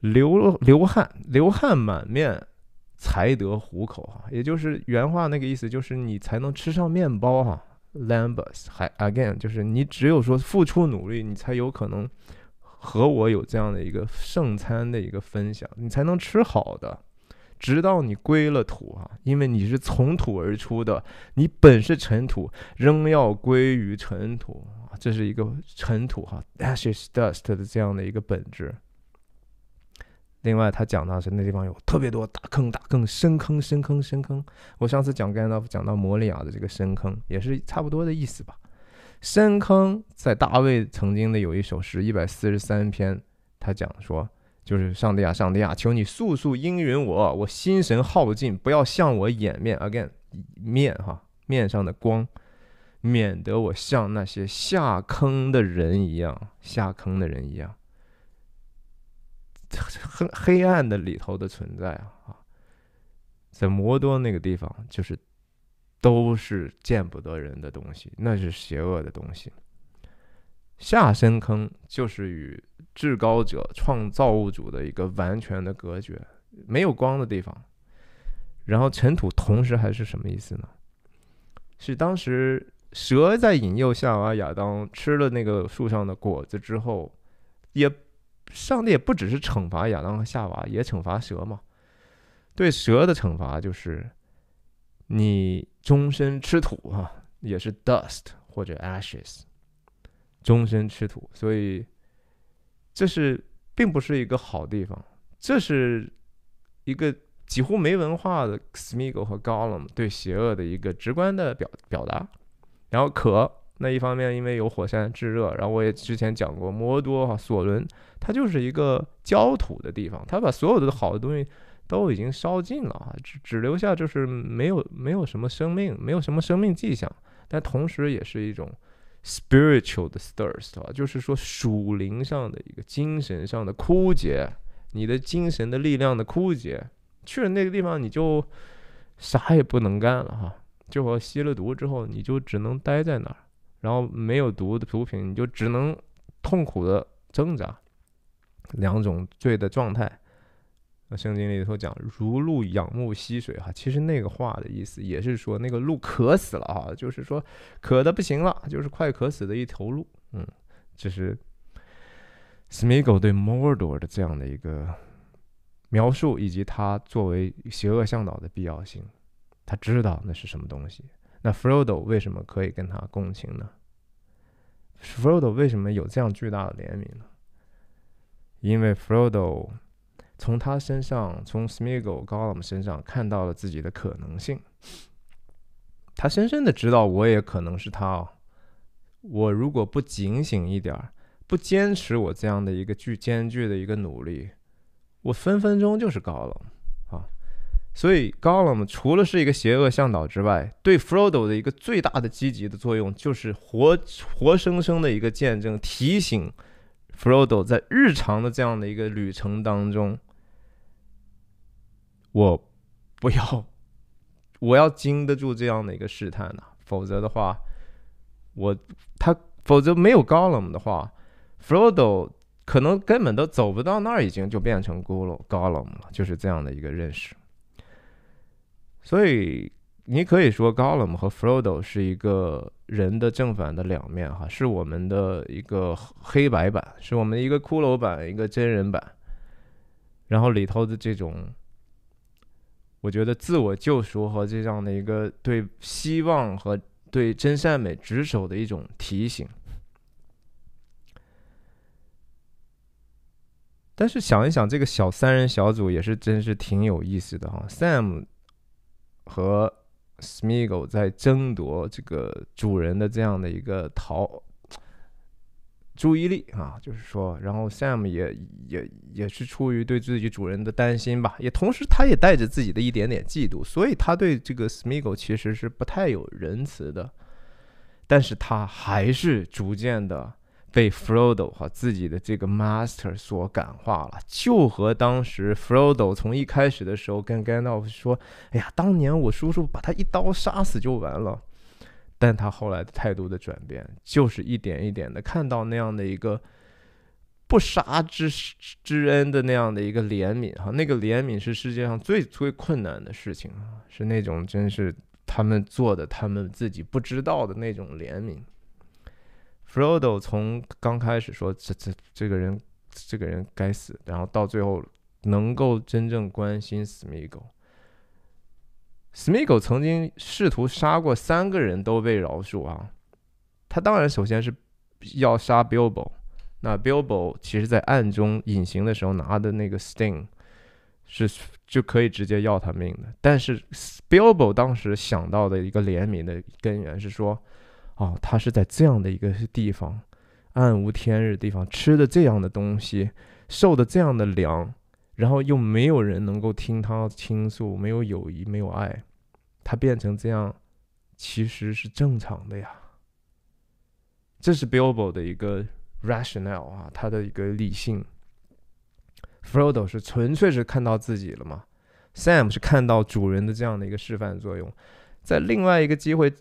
流流汗，流汗满面才得糊口哈，也就是原话那个意思，就是你才能吃上面包哈。l a m b u s 还 again 就是你只有说付出努力，你才有可能。和我有这样的一个圣餐的一个分享，你才能吃好的，直到你归了土啊！因为你是从土而出的，你本是尘土，仍要归于尘土啊！这是一个尘土哈 （ashes dust） 的这样的一个本质。另外，他讲到是那地方有特别多大坑、大坑、深坑、深坑、深坑。我上次讲 g a n f 讲到摩利亚的这个深坑，也是差不多的意思吧。深坑在大卫曾经的有一首诗一百四十三篇，他讲说，就是上帝啊，上帝啊，求你速速应允我，我心神耗尽，不要向我掩面，again 面哈面上的光，免得我像那些下坑的人一样，下坑的人一样，黑黑暗的里头的存在啊啊，在摩多那个地方就是。都是见不得人的东西，那是邪恶的东西。下深坑就是与至高者、创造物主的一个完全的隔绝，没有光的地方。然后尘土，同时还是什么意思呢？是当时蛇在引诱夏娃、亚当吃了那个树上的果子之后，也上帝也不只是惩罚亚当和夏娃，也惩罚蛇嘛。对蛇的惩罚就是。你终身吃土啊，也是 dust 或者 ashes，终身吃土，所以这是并不是一个好地方。这是一个几乎没文化的 Smiggle 和 Gollum 对邪恶的一个直观的表表达。然后渴，那一方面，因为有火山炙热，然后我也之前讲过，摩多哈索伦，它就是一个焦土的地方，它把所有的好的东西。都已经烧尽了啊，只只留下就是没有没有什么生命，没有什么生命迹象，但同时也是一种 spiritual thirst 啊，就是说属灵上的一个精神上的枯竭，你的精神的力量的枯竭，去了那个地方你就啥也不能干了哈，就和吸了毒之后你就只能待在那儿，然后没有毒的毒品你就只能痛苦的挣扎，两种罪的状态。圣经里头讲，如鹿仰慕溪水，哈，其实那个话的意思也是说，那个鹿渴死了啊，就是说渴的不行了，就是快渴死的一头鹿。嗯，这是 s m g 密 e 对 Mordor 的这样的一个描述，以及他作为邪恶向导的必要性，他知道那是什么东西。那 Frodo 为什么可以跟他共情呢？f r o d o 为什么有这样巨大的怜悯呢？因为 Frodo。从他身上，从 s m i g o l g a l m 身上看到了自己的可能性。他深深的知道，我也可能是他。哦。我如果不警醒一点儿，不坚持我这样的一个巨艰巨的一个努力，我分分钟就是高冷啊。所以 g a l m 除了是一个邪恶向导之外，对 Frodo 的一个最大的积极的作用，就是活活生生的一个见证，提醒 Frodo 在日常的这样的一个旅程当中。我不要，我要经得住这样的一个试探呢，否则的话，我他否则没有 Gollum 的话，Frodo 可能根本都走不到那儿，已经就变成 Gollum 了，就是这样的一个认识。所以你可以说 Gollum 和 Frodo 是一个人的正反的两面哈，是我们的一个黑白版，是我们的一个骷髅版，一个真人版，然后里头的这种。我觉得自我救赎和这样的一个对希望和对真善美执守的一种提醒。但是想一想，这个小三人小组也是真是挺有意思的哈，Sam 和 Smiggle 在争夺这个主人的这样的一个桃。注意力啊，就是说，然后 Sam 也也也是出于对自己主人的担心吧，也同时他也带着自己的一点点嫉妒，所以他对这个 Smiggle 其实是不太有仁慈的。但是他还是逐渐的被 Frodo 和自己的这个 Master 所感化了，就和当时 Frodo 从一开始的时候跟 Gandalf 说：“哎呀，当年我叔叔把他一刀杀死就完了。”但他后来的态度的转变，就是一点一点的看到那样的一个不杀之之恩的那样的一个怜悯哈，那个怜悯是世界上最最困难的事情啊，是那种真是他们做的他们自己不知道的那种怜悯。Frodo 从刚开始说这这这个人，这个人该死，然后到最后能够真正关心 Smiggle。Smiggle 曾经试图杀过三个人，都被饶恕啊。他当然首先是要杀 Billbo，那 Billbo 其实在暗中隐形的时候拿的那个 Sting 是就可以直接要他命的。但是 Billbo 当时想到的一个怜悯的根源是说，哦，他是在这样的一个地方，暗无天日地方吃的这样的东西，受的这样的凉。然后又没有人能够听他倾诉，没有友谊，没有爱，他变成这样，其实是正常的呀。这是 Bilbo 的一个 rationale 啊，他的一个理性。Frodo 是纯粹是看到自己了嘛，Sam 是看到主人的这样的一个示范作用，在另外一个机会。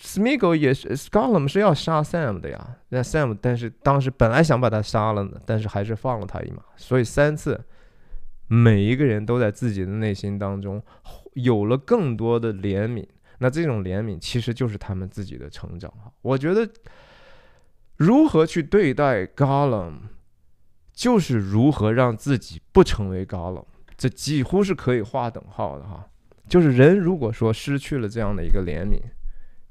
Smigo g 也是 c o l l u m 是要杀 Sam 的呀。那 Sam，但是当时本来想把他杀了呢，但是还是放了他一马。所以三次，每一个人都在自己的内心当中有了更多的怜悯。那这种怜悯其实就是他们自己的成长。我觉得，如何去对待 Gollum，就是如何让自己不成为 Gollum，这几乎是可以划等号的哈。就是人如果说失去了这样的一个怜悯，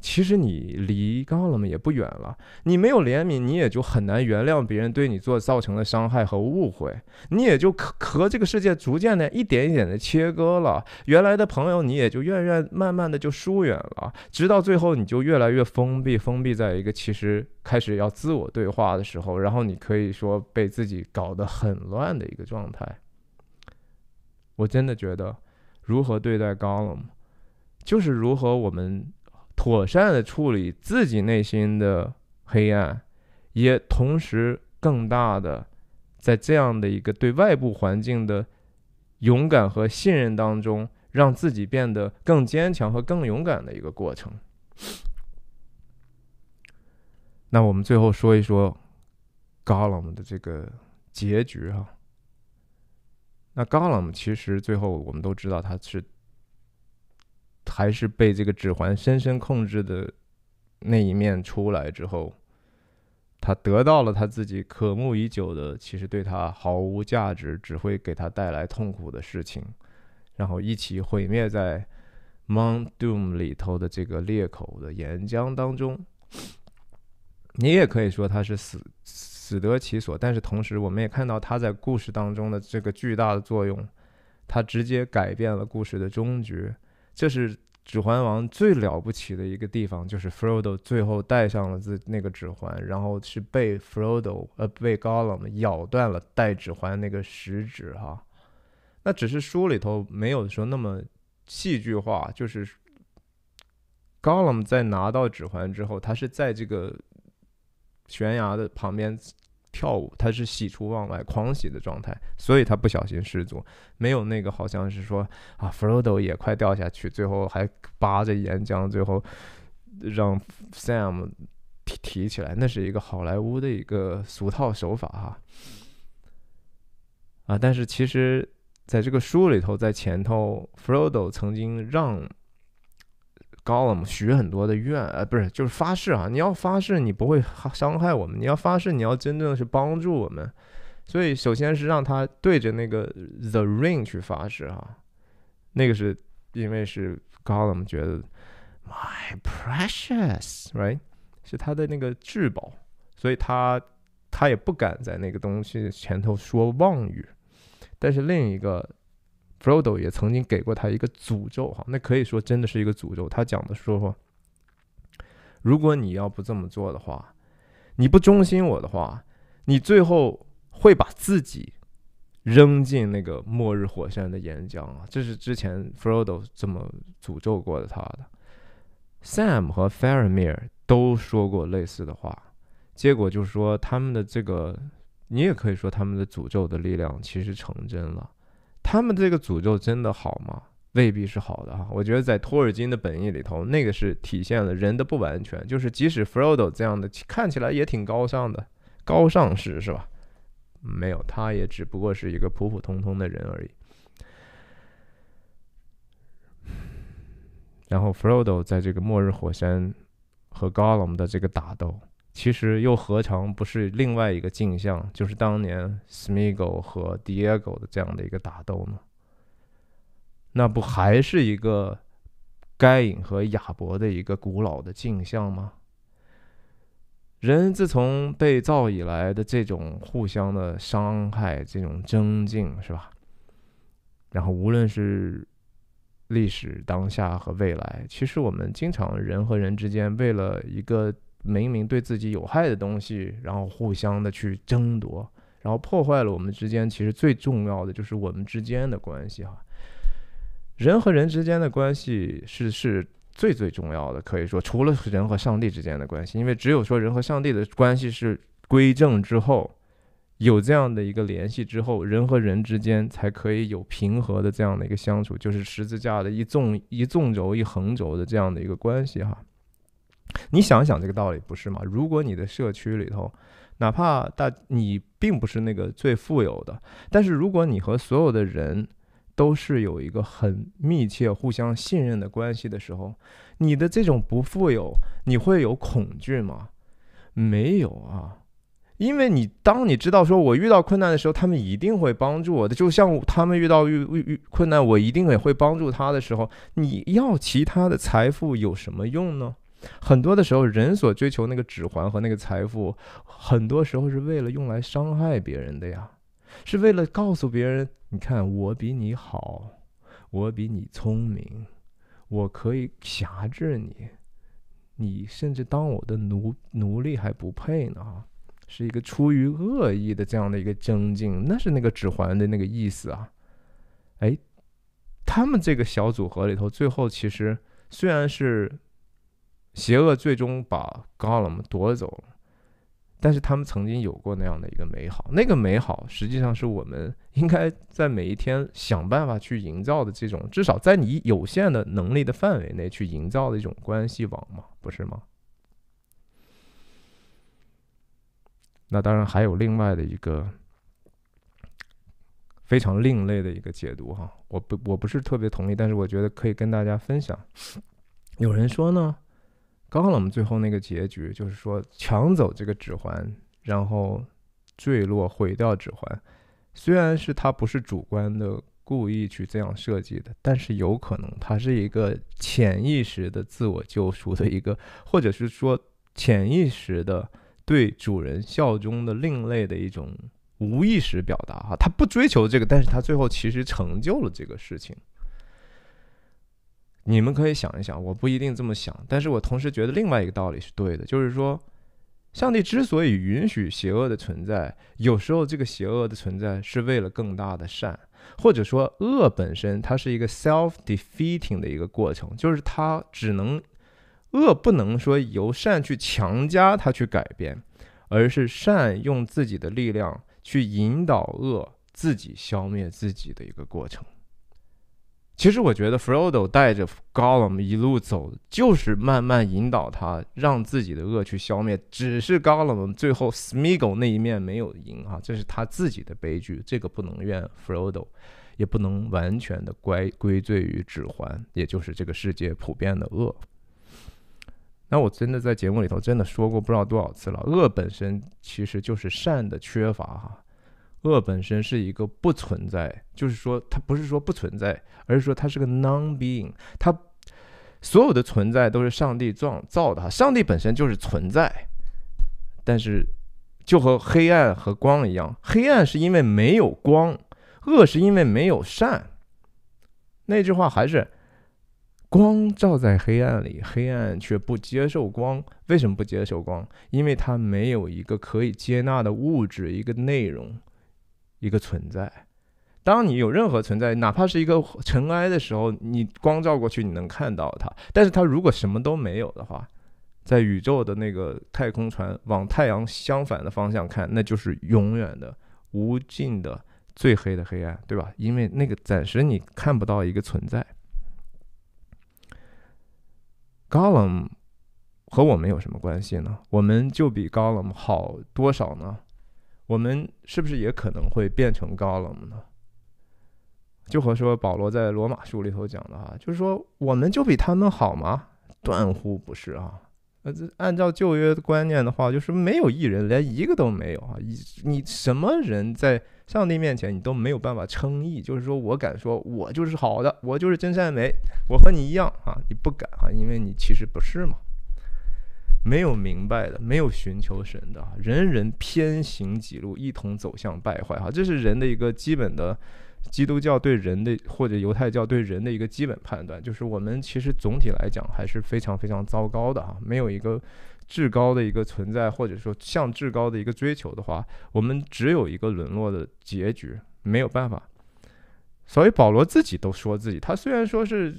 其实你离高了嘛也不远了。你没有怜悯，你也就很难原谅别人对你做造成的伤害和误会。你也就和这个世界逐渐的一点一点的切割了。原来的朋友，你也就越越慢慢的就疏远了，直到最后，你就越来越封闭，封闭在一个其实开始要自我对话的时候，然后你可以说被自己搞得很乱的一个状态。我真的觉得，如何对待高了就是如何我们。妥善的处理自己内心的黑暗，也同时更大的在这样的一个对外部环境的勇敢和信任当中，让自己变得更坚强和更勇敢的一个过程。那我们最后说一说 Gollum 的这个结局哈。那 Gollum 其实最后我们都知道他是。还是被这个指环深深控制的那一面出来之后，他得到了他自己渴慕已久的，其实对他毫无价值，只会给他带来痛苦的事情，然后一起毁灭在 Mount Doom 里头的这个裂口的岩浆当中。你也可以说他是死死得其所，但是同时我们也看到他在故事当中的这个巨大的作用，他直接改变了故事的终局，这是。《指环王》最了不起的一个地方就是 Frodo 最后戴上了自那个指环，然后是被 Frodo 呃被 Gollum 咬断了戴指环那个食指哈，那只是书里头没有说那么戏剧化，就是 Gollum 在拿到指环之后，他是在这个悬崖的旁边。跳舞，他是喜出望外、狂喜的状态，所以他不小心失足，没有那个好像是说啊，f r o d o 也快掉下去，最后还扒着岩浆，最后让 Sam 提提起来，那是一个好莱坞的一个俗套手法哈。啊，但是其实在这个书里头，在前头，f r o d o 曾经让。Gollum 许很多的愿，呃，不是，就是发誓啊！你要发誓，你不会伤害我们，你要发誓，你要真正是帮助我们。所以，首先是让他对着那个 The Ring 去发誓啊。那个是因为是 Gollum 觉得 My Precious，right？是他的那个至宝，所以他他也不敢在那个东西前头说妄语。但是另一个。Frodo 也曾经给过他一个诅咒，哈，那可以说真的是一个诅咒。他讲的说，如果你要不这么做的话，你不忠心我的话，你最后会把自己扔进那个末日火山的岩浆。啊！这是之前 Frodo 这么诅咒过的他的。Sam 和 Faramir 都说过类似的话，结果就是说他们的这个，你也可以说他们的诅咒的力量其实成真了。他们这个诅咒真的好吗？未必是好的哈。我觉得在托尔金的本意里头，那个是体现了人的不完全，就是即使 Frodo 这样的看起来也挺高尚的，高尚是是吧？没有，他也只不过是一个普普通通的人而已。然后 Frodo 在这个末日火山和高 m 的这个打斗。其实又何尝不是另外一个镜像？就是当年 Smigo 和 Diego 的这样的一个打斗呢？那不还是一个该隐和亚伯的一个古老的镜像吗？人自从被造以来的这种互相的伤害，这种争竞，是吧？然后无论是历史、当下和未来，其实我们经常人和人之间为了一个。明明对自己有害的东西，然后互相的去争夺，然后破坏了我们之间其实最重要的就是我们之间的关系哈。人和人之间的关系是是最最重要的，可以说除了人和上帝之间的关系，因为只有说人和上帝的关系是归正之后有这样的一个联系之后，人和人之间才可以有平和的这样的一个相处，就是十字架的一纵一纵轴一横轴的这样的一个关系哈。你想想这个道理不是吗？如果你的社区里头，哪怕大你并不是那个最富有的，但是如果你和所有的人都是有一个很密切互相信任的关系的时候，你的这种不富有，你会有恐惧吗？没有啊，因为你当你知道说我遇到困难的时候，他们一定会帮助我的，就像他们遇到遇遇困难，我一定也会帮助他的时候，你要其他的财富有什么用呢？很多的时候，人所追求那个指环和那个财富，很多时候是为了用来伤害别人的呀，是为了告诉别人：你看，我比你好，我比你聪明，我可以辖制你，你甚至当我的奴奴隶还不配呢！是一个出于恶意的这样的一个增进，那是那个指环的那个意思啊。哎，他们这个小组合里头，最后其实虽然是。邪恶最终把 Gollum 夺走了，但是他们曾经有过那样的一个美好，那个美好实际上是我们应该在每一天想办法去营造的，这种至少在你有限的能力的范围内去营造的一种关系网嘛，不是吗？那当然还有另外的一个非常另类的一个解读哈，我不我不是特别同意，但是我觉得可以跟大家分享。有人说呢。刚刚我们最后那个结局就是说抢走这个指环，然后坠落毁掉指环。虽然是他不是主观的故意去这样设计的，但是有可能他是一个潜意识的自我救赎的一个，或者是说潜意识的对主人效忠的另类的一种无意识表达哈。他不追求这个，但是他最后其实成就了这个事情。你们可以想一想，我不一定这么想，但是我同时觉得另外一个道理是对的，就是说，上帝之所以允许邪恶的存在，有时候这个邪恶的存在是为了更大的善，或者说恶本身它是一个 self-defeating 的一个过程，就是它只能恶不能说由善去强加它去改变，而是善用自己的力量去引导恶自己消灭自己的一个过程。其实我觉得 Frodo 带着 Gollum 一路走，就是慢慢引导他，让自己的恶去消灭。只是 Gollum 最后 s m g l e 那一面没有赢啊，这是他自己的悲剧，这个不能怨 Frodo，也不能完全的归归罪于指环，也就是这个世界普遍的恶。那我真的在节目里头真的说过不知道多少次了，恶本身其实就是善的缺乏哈。恶本身是一个不存在，就是说它不是说不存在，而是说它是个 non being。它所有的存在都是上帝创造的哈，上帝本身就是存在，但是就和黑暗和光一样，黑暗是因为没有光，恶是因为没有善。那句话还是光照在黑暗里，黑暗却不接受光。为什么不接受光？因为它没有一个可以接纳的物质，一个内容。一个存在，当你有任何存在，哪怕是一个尘埃的时候，你光照过去，你能看到它。但是它如果什么都没有的话，在宇宙的那个太空船往太阳相反的方向看，那就是永远的无尽的最黑的黑暗，对吧？因为那个暂时你看不到一个存在。高冷和我们有什么关系呢？我们就比高冷好多少呢？我们是不是也可能会变成高冷呢？就和说保罗在罗马书里头讲的啊，就是说我们就比他们好吗？断乎不是啊！那这按照旧约的观念的话，就是没有一人，连一个都没有啊！你你什么人在上帝面前你都没有办法称义，就是说我敢说我就是好的，我就是真善美，我和你一样啊！你不敢啊，因为你其实不是嘛。没有明白的，没有寻求神的，人人偏行己路，一同走向败坏。哈，这是人的一个基本的，基督教对人的或者犹太教对人的一个基本判断，就是我们其实总体来讲还是非常非常糟糕的。哈，没有一个至高的一个存在，或者说向至高的一个追求的话，我们只有一个沦落的结局，没有办法。所以保罗自己都说自己，他虽然说是。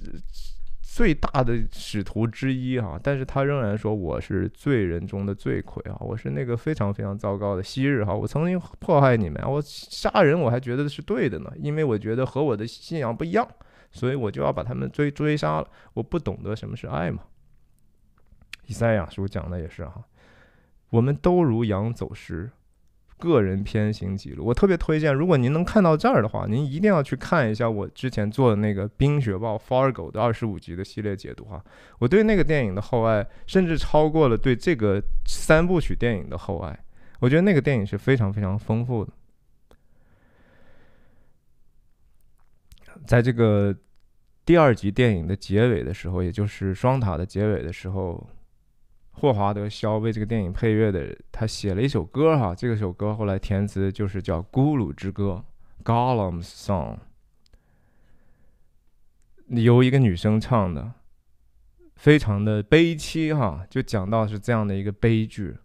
最大的使徒之一哈，但是他仍然说我是罪人中的罪魁啊，我是那个非常非常糟糕的昔日哈，我曾经迫害你们，我杀人我还觉得是对的呢，因为我觉得和我的信仰不一样，所以我就要把他们追追杀了，我不懂得什么是爱嘛。以赛亚书讲的也是哈，我们都如羊走失。个人偏行记录，我特别推荐。如果您能看到这儿的话，您一定要去看一下我之前做的那个《冰雪暴》《Far g o 的二十五集的系列解读哈。我对那个电影的厚爱，甚至超过了对这个三部曲电影的厚爱。我觉得那个电影是非常非常丰富的。在这个第二集电影的结尾的时候，也就是双塔的结尾的时候。霍华德·肖为这个电影配乐的，他写了一首歌哈，这个首歌后来填词就是叫《咕噜之歌》（Gollum's Song），由一个女生唱的，非常的悲凄哈，就讲到是这样的一个悲剧，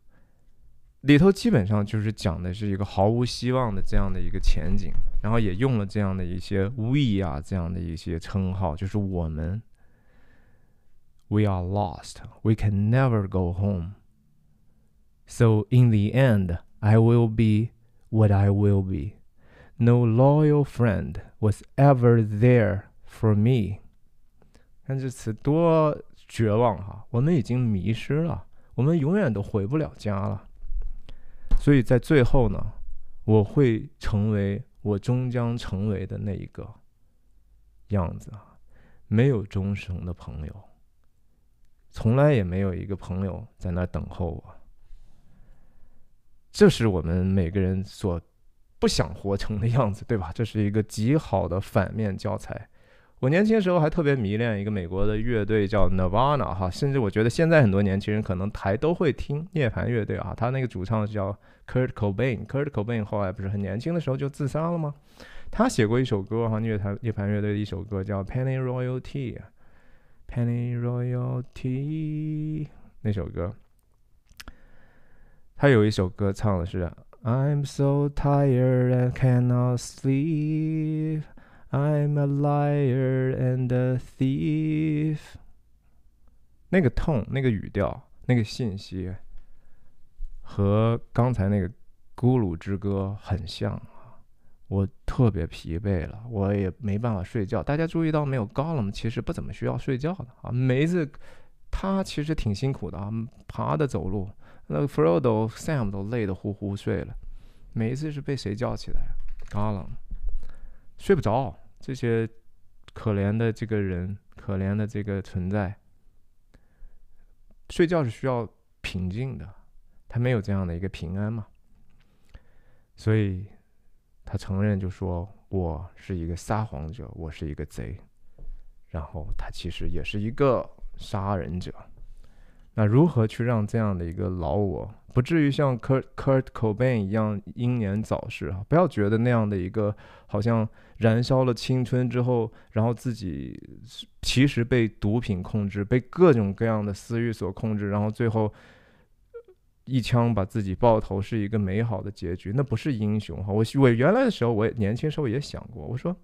里头基本上就是讲的是一个毫无希望的这样的一个前景，然后也用了这样的一些 “we” 啊，这样的一些称号，就是我们。We are lost. We can never go home. So in the end, I will be what I will be. No loyal friend was ever there for me. 看这词多绝望哈！我们已经迷失了，我们永远都回不了家了。所以在最后呢，我会成为我终将成为的那一个样子啊！没有终生的朋友。从来也没有一个朋友在那等候我，这是我们每个人所不想活成的样子，对吧？这是一个极好的反面教材。我年轻的时候还特别迷恋一个美国的乐队叫 Nirvana 哈，甚至我觉得现在很多年轻人可能还都会听涅槃乐队啊。他那个主唱叫 Kurt Cobain，Kurt Cobain 后来不是很年轻的时候就自杀了吗？他写过一首歌哈，涅槃涅槃乐队的一首歌叫 Penny Royalty。Pennyroyal t y 那首歌，他有一首歌唱的是 "I'm so tired and cannot sleep, I'm a liar and a thief"，那个痛，那个语调、那个信息，和刚才那个《孤鲁之歌》很像。我特别疲惫了，我也没办法睡觉。大家注意到没有，Gollum 其实不怎么需要睡觉的啊。每一次他其实挺辛苦的啊，爬的走路，那个 Frodo、Sam 都累得呼呼睡了。每一次是被谁叫起来 g o l l u m 睡不着，这些可怜的这个人，可怜的这个存在，睡觉是需要平静的，他没有这样的一个平安嘛，所以。他承认，就说：“我是一个撒谎者，我是一个贼。”然后他其实也是一个杀人者。那如何去让这样的一个老我不至于像 Kurt Kurt Cobain 一样英年早逝啊？不要觉得那样的一个好像燃烧了青春之后，然后自己其实被毒品控制，被各种各样的私欲所控制，然后最后。一枪把自己爆头是一个美好的结局，那不是英雄哈。我我原来的时候，我年轻时候也想过，我说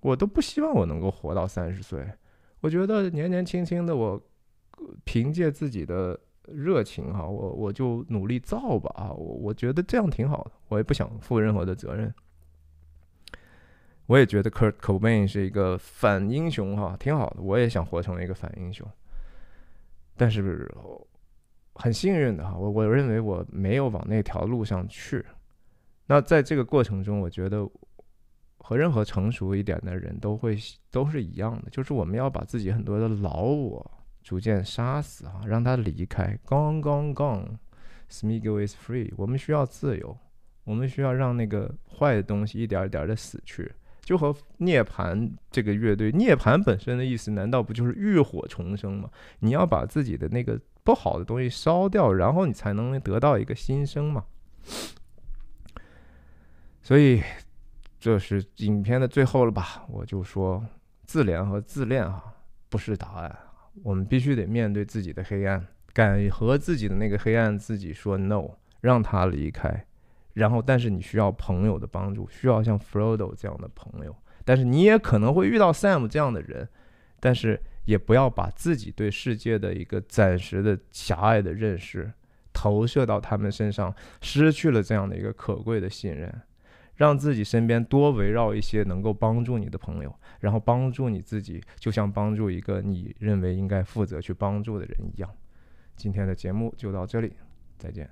我都不希望我能够活到三十岁。我觉得年年轻轻的我，凭借自己的热情哈，我我就努力造吧啊，我我觉得这样挺好的，我也不想负任何的责任。我也觉得 Kurt Cobain 是一个反英雄哈，挺好的。我也想活成一个反英雄，但是。很幸运的哈，我我认为我没有往那条路上去。那在这个过程中，我觉得和任何成熟一点的人都会都是一样的，就是我们要把自己很多的老我逐渐杀死啊，让它离开。g o n e g o n e g o n e Smiggle is free。我们需要自由，我们需要让那个坏的东西一点一点的死去。就和涅槃这个乐队，涅槃本身的意思难道不就是浴火重生吗？你要把自己的那个。不好的东西烧掉，然后你才能得到一个新生嘛。所以这是影片的最后了吧？我就说自怜和自恋啊，不是答案。我们必须得面对自己的黑暗，敢和自己的那个黑暗自己说 no，让他离开。然后，但是你需要朋友的帮助，需要像 Frodo 这样的朋友。但是你也可能会遇到 Sam 这样的人，但是。也不要把自己对世界的一个暂时的狭隘的认识投射到他们身上，失去了这样的一个可贵的信任，让自己身边多围绕一些能够帮助你的朋友，然后帮助你自己，就像帮助一个你认为应该负责去帮助的人一样。今天的节目就到这里，再见。